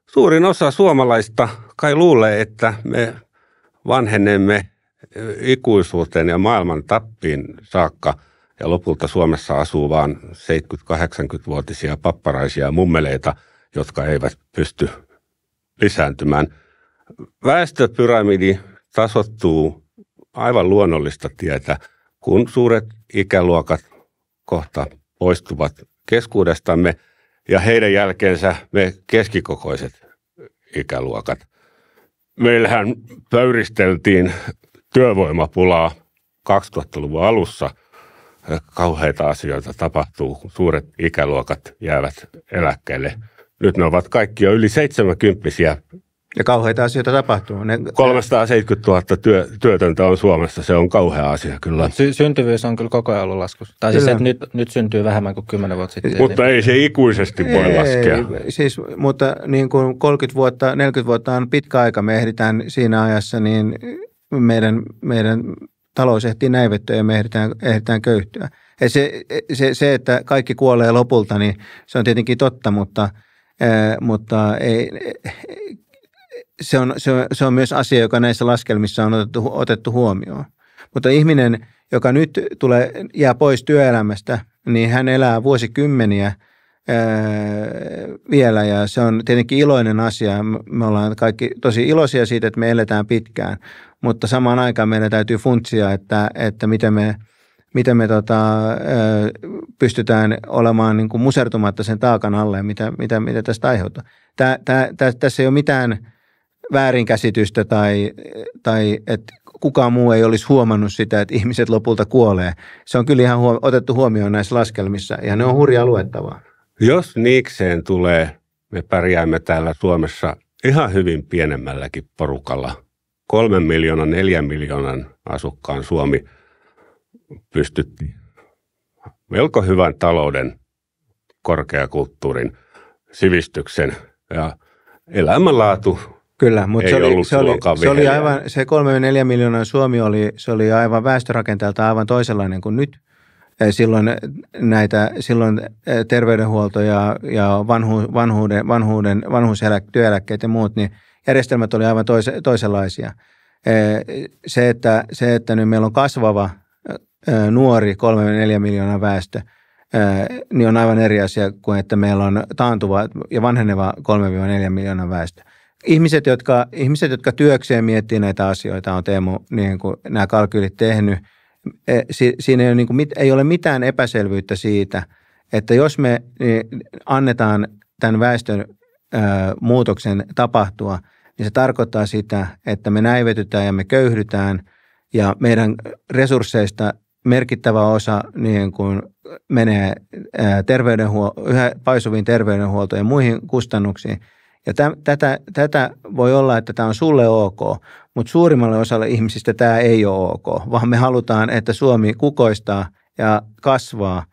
Suurin osa suomalaista kai luulee, että me vanhenemme ikuisuuteen ja maailman tappiin saakka ja lopulta Suomessa asuu vain 70-80-vuotisia papparaisia mummeleita, jotka eivät pysty lisääntymään. Väestöpyramidi tasottuu aivan luonnollista tietä – kun suuret ikäluokat kohta poistuvat keskuudestamme ja heidän jälkeensä me keskikokoiset ikäluokat. Meillähän pöyristeltiin työvoimapulaa 2000-luvun alussa. Kauheita asioita tapahtuu, kun suuret ikäluokat jäävät eläkkeelle. Nyt ne ovat kaikki jo yli 70 ja kauheita asioita tapahtuu. Ne, 370 000 työ, työtöntä on Suomessa, se on kauhea asia kyllä. Sy- syntyvyys on kyllä koko ajan ollut laskussa. Tai siis, että nyt, nyt syntyy vähemmän kuin 10 vuotta sitten. Mutta ei se ikuisesti voi ei, laskea. Ei, siis, mutta niin kuin 30 vuotta, 40 vuotta on pitkä aika, me ehditään siinä ajassa, niin meidän, meidän talous ehtii näivettyä ja me ehditään, ehditään köyhtyä. Ja se, se, se, että kaikki kuolee lopulta, niin se on tietenkin totta, mutta eh, – mutta ei, se on, se, se on myös asia, joka näissä laskelmissa on otettu, otettu huomioon. Mutta ihminen, joka nyt tulee, jää pois työelämästä, niin hän elää vuosikymmeniä ää, vielä ja se on tietenkin iloinen asia. Me ollaan kaikki tosi iloisia siitä, että me eletään pitkään, mutta samaan aikaan meillä täytyy funtsia, että, että miten me, miten me tota, ää, pystytään olemaan niin kuin musertumatta sen taakan alle mitä, mitä, mitä tästä aiheutuu. Tää, tää, tää, tässä ei ole mitään väärinkäsitystä tai, tai että kukaan muu ei olisi huomannut sitä, että ihmiset lopulta kuolee. Se on kyllä ihan huom- otettu huomioon näissä laskelmissa ja ne on hurjaa luettavaa. Jos niikseen tulee, me pärjäämme täällä Suomessa ihan hyvin pienemmälläkin porukalla. Kolmen miljoonan, neljän miljoonan asukkaan Suomi pystytti melko hyvän talouden, korkeakulttuurin, sivistyksen ja elämänlaatu Kyllä, mutta se oli, se, oli, se oli aivan, se 3-4 miljoonaa Suomi oli, se oli aivan väestörakenteelta aivan toisenlainen kuin nyt. Eh, silloin näitä, silloin eh, terveydenhuolto ja, ja vanhu, vanhuuden, vanhuuden, vanhuuselä, työeläkkeet ja muut, niin järjestelmät oli aivan tois, toisenlaisia. Eh, se että, se, että nyt meillä on kasvava nuori 3-4 miljoonaa väestö, niin on aivan eri asia kuin, että meillä on taantuva ja vanheneva 3-4 miljoonaa väestö ihmiset, jotka, ihmiset, jotka työkseen miettii näitä asioita, on Teemu niin kuin nämä kalkyylit tehnyt. E, si, siinä ei ole, niin kuin, ei ole mitään epäselvyyttä siitä, että jos me niin annetaan tämän väestön ö, muutoksen tapahtua, niin se tarkoittaa sitä, että me näivetytään ja me köyhdytään ja meidän resursseista merkittävä osa niin kuin menee terveydenhuol- yhä paisuviin terveydenhuoltoon ja muihin kustannuksiin – ja tä, tätä, tätä voi olla, että tämä on sulle ok, mutta suurimmalle osalle ihmisistä tämä ei ole ok, vaan me halutaan, että Suomi kukoistaa ja kasvaa,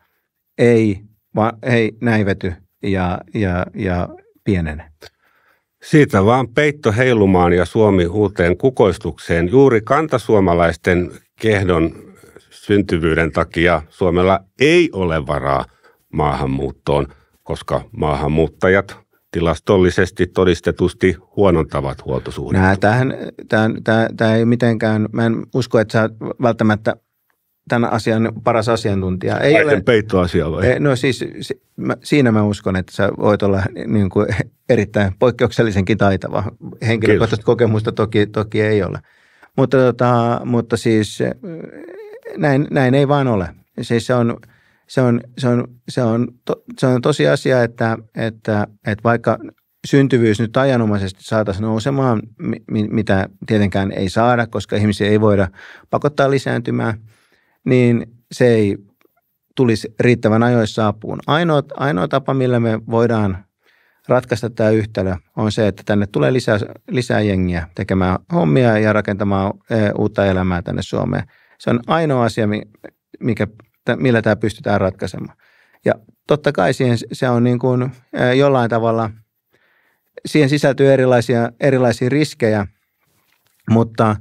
ei, va, ei näivety ja, ja, ja pienene. Siitä vaan peitto heilumaan ja Suomi uuteen kukoistukseen. Juuri kantasuomalaisten kehdon syntyvyyden takia Suomella ei ole varaa maahanmuuttoon, koska maahanmuuttajat tilastollisesti todistetusti huonontavat huoltosuhdetta. Nää, tämä, ei mitenkään, mä en usko, että sä välttämättä tämän asian paras asiantuntija. Ei ole, peittoasia vai? Eh, no siis mä, siinä mä uskon, että sä voit olla niin kuin erittäin poikkeuksellisenkin taitava. Henkilökohtaista Kiitos. kokemusta toki, toki ei ole. Mutta, tota, mutta siis eh, näin, näin ei vaan ole. Siis se on se on, se on, se on, to, se on asia, että, että, että vaikka syntyvyys nyt ajanomaisesti saataisiin nousemaan, mi, mitä tietenkään ei saada, koska ihmisiä ei voida pakottaa lisääntymään, niin se ei tulisi riittävän ajoissa apuun. Ainoa, ainoa tapa, millä me voidaan ratkaista tämä yhtälö, on se, että tänne tulee lisää, lisää jengiä tekemään hommia ja rakentamaan e, uutta elämää tänne Suomeen. Se on ainoa asia, mikä että millä tämä pystytään ratkaisemaan. Ja totta kai siihen, se on niin kuin jollain tavalla, siihen sisältyy erilaisia, erilaisia riskejä, mutta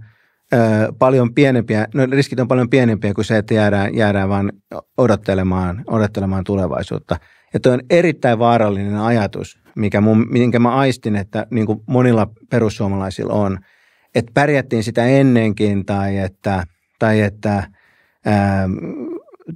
paljon pienempiä, no riskit on paljon pienempiä kuin se, että jäädään, jäädään vain odottelemaan, odottelemaan tulevaisuutta. Ja tuo on erittäin vaarallinen ajatus, mikä mun, minkä mä aistin, että niin kuin monilla perussuomalaisilla on, että pärjättiin sitä ennenkin tai että, tai että ää,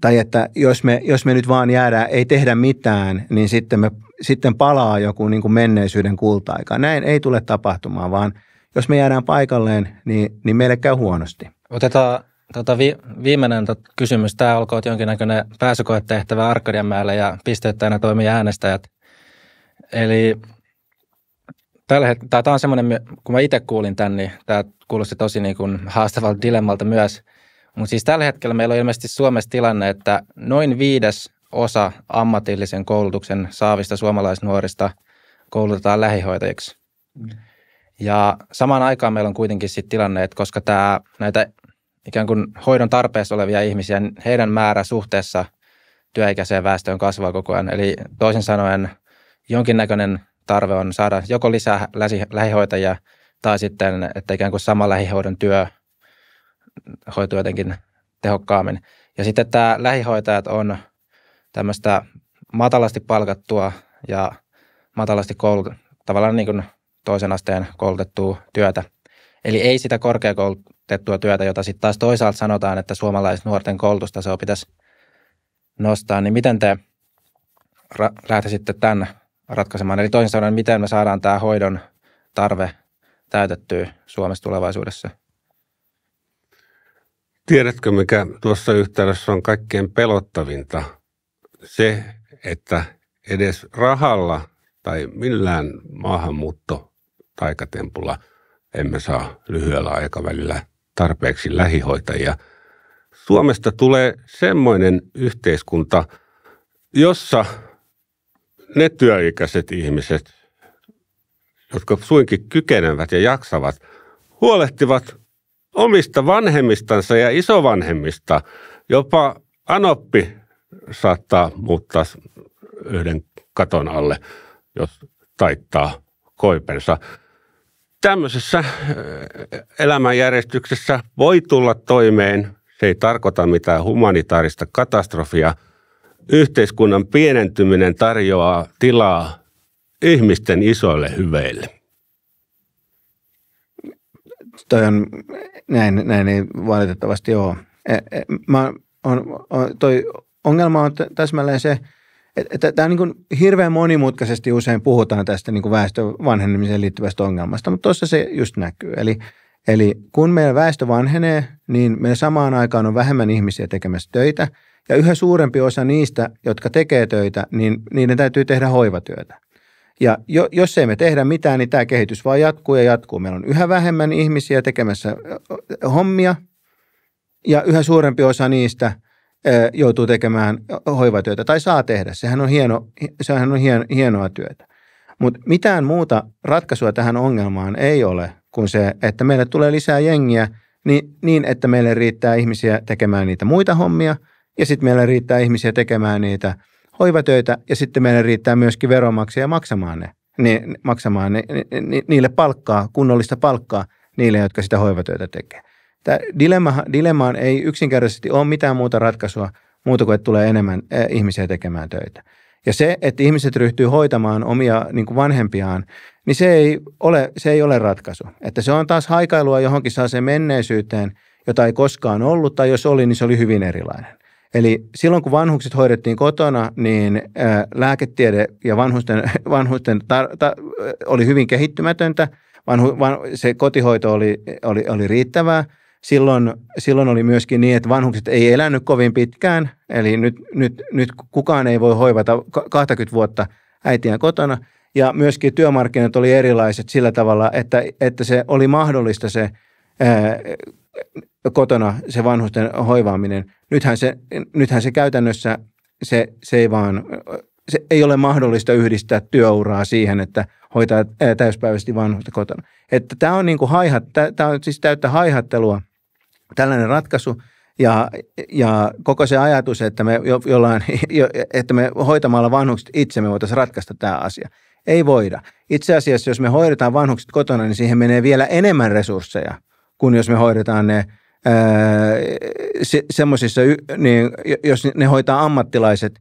tai että jos me, jos me nyt vaan jäädään, ei tehdä mitään, niin sitten, me, sitten palaa joku niin kuin menneisyyden kulta-aika. Näin ei tule tapahtumaan, vaan jos me jäädään paikalleen, niin, niin meille käy huonosti. Otetaan tota, vi, viimeinen tot, kysymys. Tämä olkoon jonkinnäköinen pääsykoetehtävä Arkadianmäelle ja pisteyttäjänä toimii äänestäjät. Eli tällä hetkellä, tämä on semmoinen, kun mä itse kuulin tämän, niin tämä kuulosti tosi niin kuin haastavalta dilemmalta myös – mutta siis tällä hetkellä meillä on ilmeisesti Suomessa tilanne, että noin viides osa ammatillisen koulutuksen saavista suomalaisnuorista koulutetaan lähihoitajiksi. Mm. Ja samaan aikaan meillä on kuitenkin sit tilanne, että koska tämä, näitä ikään kuin hoidon tarpeessa olevia ihmisiä, niin heidän määrä suhteessa työikäiseen väestöön kasvaa koko ajan. Eli toisin sanoen jonkinnäköinen tarve on saada joko lisää lähihoitajia tai sitten, että ikään kuin sama lähihoidon työ – hoituu jotenkin tehokkaammin. Ja sitten tämä lähihoitajat on tämmöistä matalasti palkattua ja matalasti koulut, tavallaan niin kuin toisen asteen koulutettua työtä. Eli ei sitä korkeakoulutettua työtä, jota sitten taas toisaalta sanotaan, että suomalaisnuorten koulutustasoa pitäisi nostaa, niin miten te ra- lähtisitte tämän ratkaisemaan? Eli toisin sanoen, miten me saadaan tämä hoidon tarve täytettyä Suomessa tulevaisuudessa – Tiedätkö, mikä tuossa yhteydessä on kaikkein pelottavinta? Se, että edes rahalla tai millään maahanmuutto taikatempulla emme saa lyhyellä aikavälillä tarpeeksi lähihoitajia. Suomesta tulee semmoinen yhteiskunta, jossa ne työikäiset ihmiset, jotka suinkin kykenevät ja jaksavat, huolehtivat omista vanhemmistansa ja isovanhemmista. Jopa anoppi saattaa muuttaa yhden katon alle, jos taittaa koipensa. Tämmöisessä äh, elämänjärjestyksessä voi tulla toimeen, se ei tarkoita mitään humanitaarista katastrofia. Yhteiskunnan pienentyminen tarjoaa tilaa ihmisten isoille hyveille. Tämä on näin, näin ei valitettavasti ole. E, mä on, on, toi ongelma on täsmälleen se, että tämä niin hirveän monimutkaisesti usein puhutaan tästä niin kuin väestön vanhenemiseen liittyvästä ongelmasta, mutta tuossa se just näkyy. Eli, eli kun meidän väestö vanhenee, niin meillä samaan aikaan on vähemmän ihmisiä tekemässä töitä, ja yhä suurempi osa niistä, jotka tekee töitä, niin niiden täytyy tehdä hoivatyötä. Ja jo, jos ei me tehdä mitään, niin tämä kehitys vaan jatkuu ja jatkuu. Meillä on yhä vähemmän ihmisiä tekemässä hommia ja yhä suurempi osa niistä joutuu tekemään hoivatyötä tai saa tehdä. Sehän on, hieno, sehän on hien, hienoa työtä. Mutta mitään muuta ratkaisua tähän ongelmaan ei ole kuin se, että meille tulee lisää jengiä niin, niin että meille riittää ihmisiä tekemään niitä muita hommia ja sitten meillä riittää ihmisiä tekemään niitä – hoivatöitä ja sitten meidän riittää myöskin veronmaksajia maksamaan ne, ne maksamaan ne, ne, ni, niille palkkaa, kunnollista palkkaa niille, jotka sitä hoivatöitä tekee. Tämä dilemma, dilemmaan ei yksinkertaisesti ole mitään muuta ratkaisua, muuta kuin että tulee enemmän eh, ihmisiä tekemään töitä. Ja se, että ihmiset ryhtyy hoitamaan omia niin kuin vanhempiaan, niin se ei, ole, se ei ole ratkaisu. Että se on taas haikailua johonkin saa se menneisyyteen, jota ei koskaan ollut, tai jos oli, niin se oli hyvin erilainen. Eli silloin kun vanhukset hoidettiin kotona, niin lääketiede ja vanhusten, vanhusten tar- ta- oli hyvin kehittymätöntä. Vanhu- van- se kotihoito oli, oli, oli riittävää. Silloin, silloin oli myöskin niin, että vanhukset ei elänyt kovin pitkään, eli nyt, nyt, nyt kukaan ei voi hoivata 20 vuotta äitiä kotona. Ja myöskin työmarkkinat oli erilaiset sillä tavalla, että, että se oli mahdollista se – kotona se vanhusten hoivaaminen. Nythän se, nythän se käytännössä se, se ei vaan, se ei ole mahdollista yhdistää työuraa siihen, että hoitaa täyspäiväisesti vanhusta kotona. Että tämä on, niin kuin haihat, tämä on siis täyttä haihattelua, tällainen ratkaisu. Ja, ja koko se ajatus, että me, jo, jollain, jo, että me hoitamalla vanhukset itse me voitaisiin ratkaista tämä asia. Ei voida. Itse asiassa, jos me hoidetaan vanhukset kotona, niin siihen menee vielä enemmän resursseja – kun jos me hoidetaan ne se, semmoisissa, niin jos ne hoitaa ammattilaiset,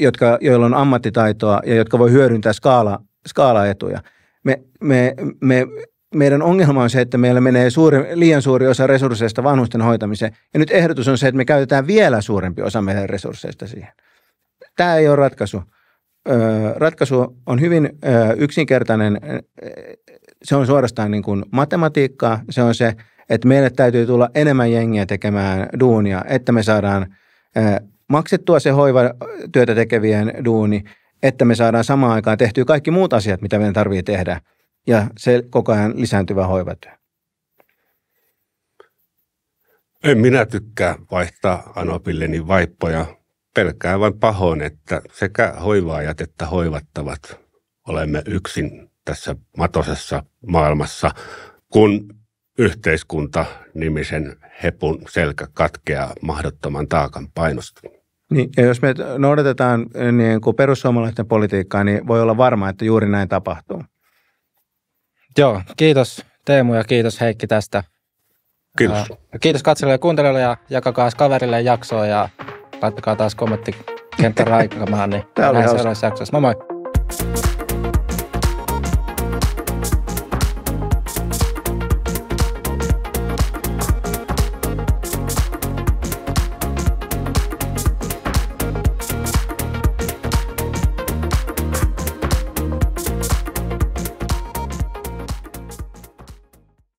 jotka, joilla on ammattitaitoa ja jotka voi hyödyntää skaala, skaalaetuja. Me, me, me, meidän ongelma on se, että meillä menee suuri, liian suuri osa resursseista vanhusten hoitamiseen. Ja nyt ehdotus on se, että me käytetään vielä suurempi osa meidän resursseista siihen. Tämä ei ole ratkaisu. Ratkaisu on hyvin yksinkertainen. Se on suorastaan niin kuin matematiikkaa. Se on se, että meille täytyy tulla enemmän jengiä tekemään duunia, että me saadaan maksettua se hoivatyötä tekevien duuni, että me saadaan samaan aikaan tehtyä kaikki muut asiat, mitä meidän tarvitsee tehdä, ja se koko ajan lisääntyvä hoivatyö. En minä tykkää vaihtaa anopilleni vaippoja. Pelkään vain pahoin, että sekä hoivaajat että hoivattavat olemme yksin tässä matosessa maailmassa, kun yhteiskunta-nimisen hepun selkä katkeaa mahdottoman taakan painosta. Niin, ja jos me noudatetaan niin kuin perussuomalaisten politiikkaa, niin voi olla varma, että juuri näin tapahtuu. Joo, kiitos Teemu ja kiitos Heikki tästä. Kiitos. Ää, kiitos katsojille ja kuuntelijoille ja jakakaa kaverille jaksoa ja laittakaa taas kommentti kenttä raikamaan, niin Tämä oli nähdään seuraavassa jaksossa. Moi moi!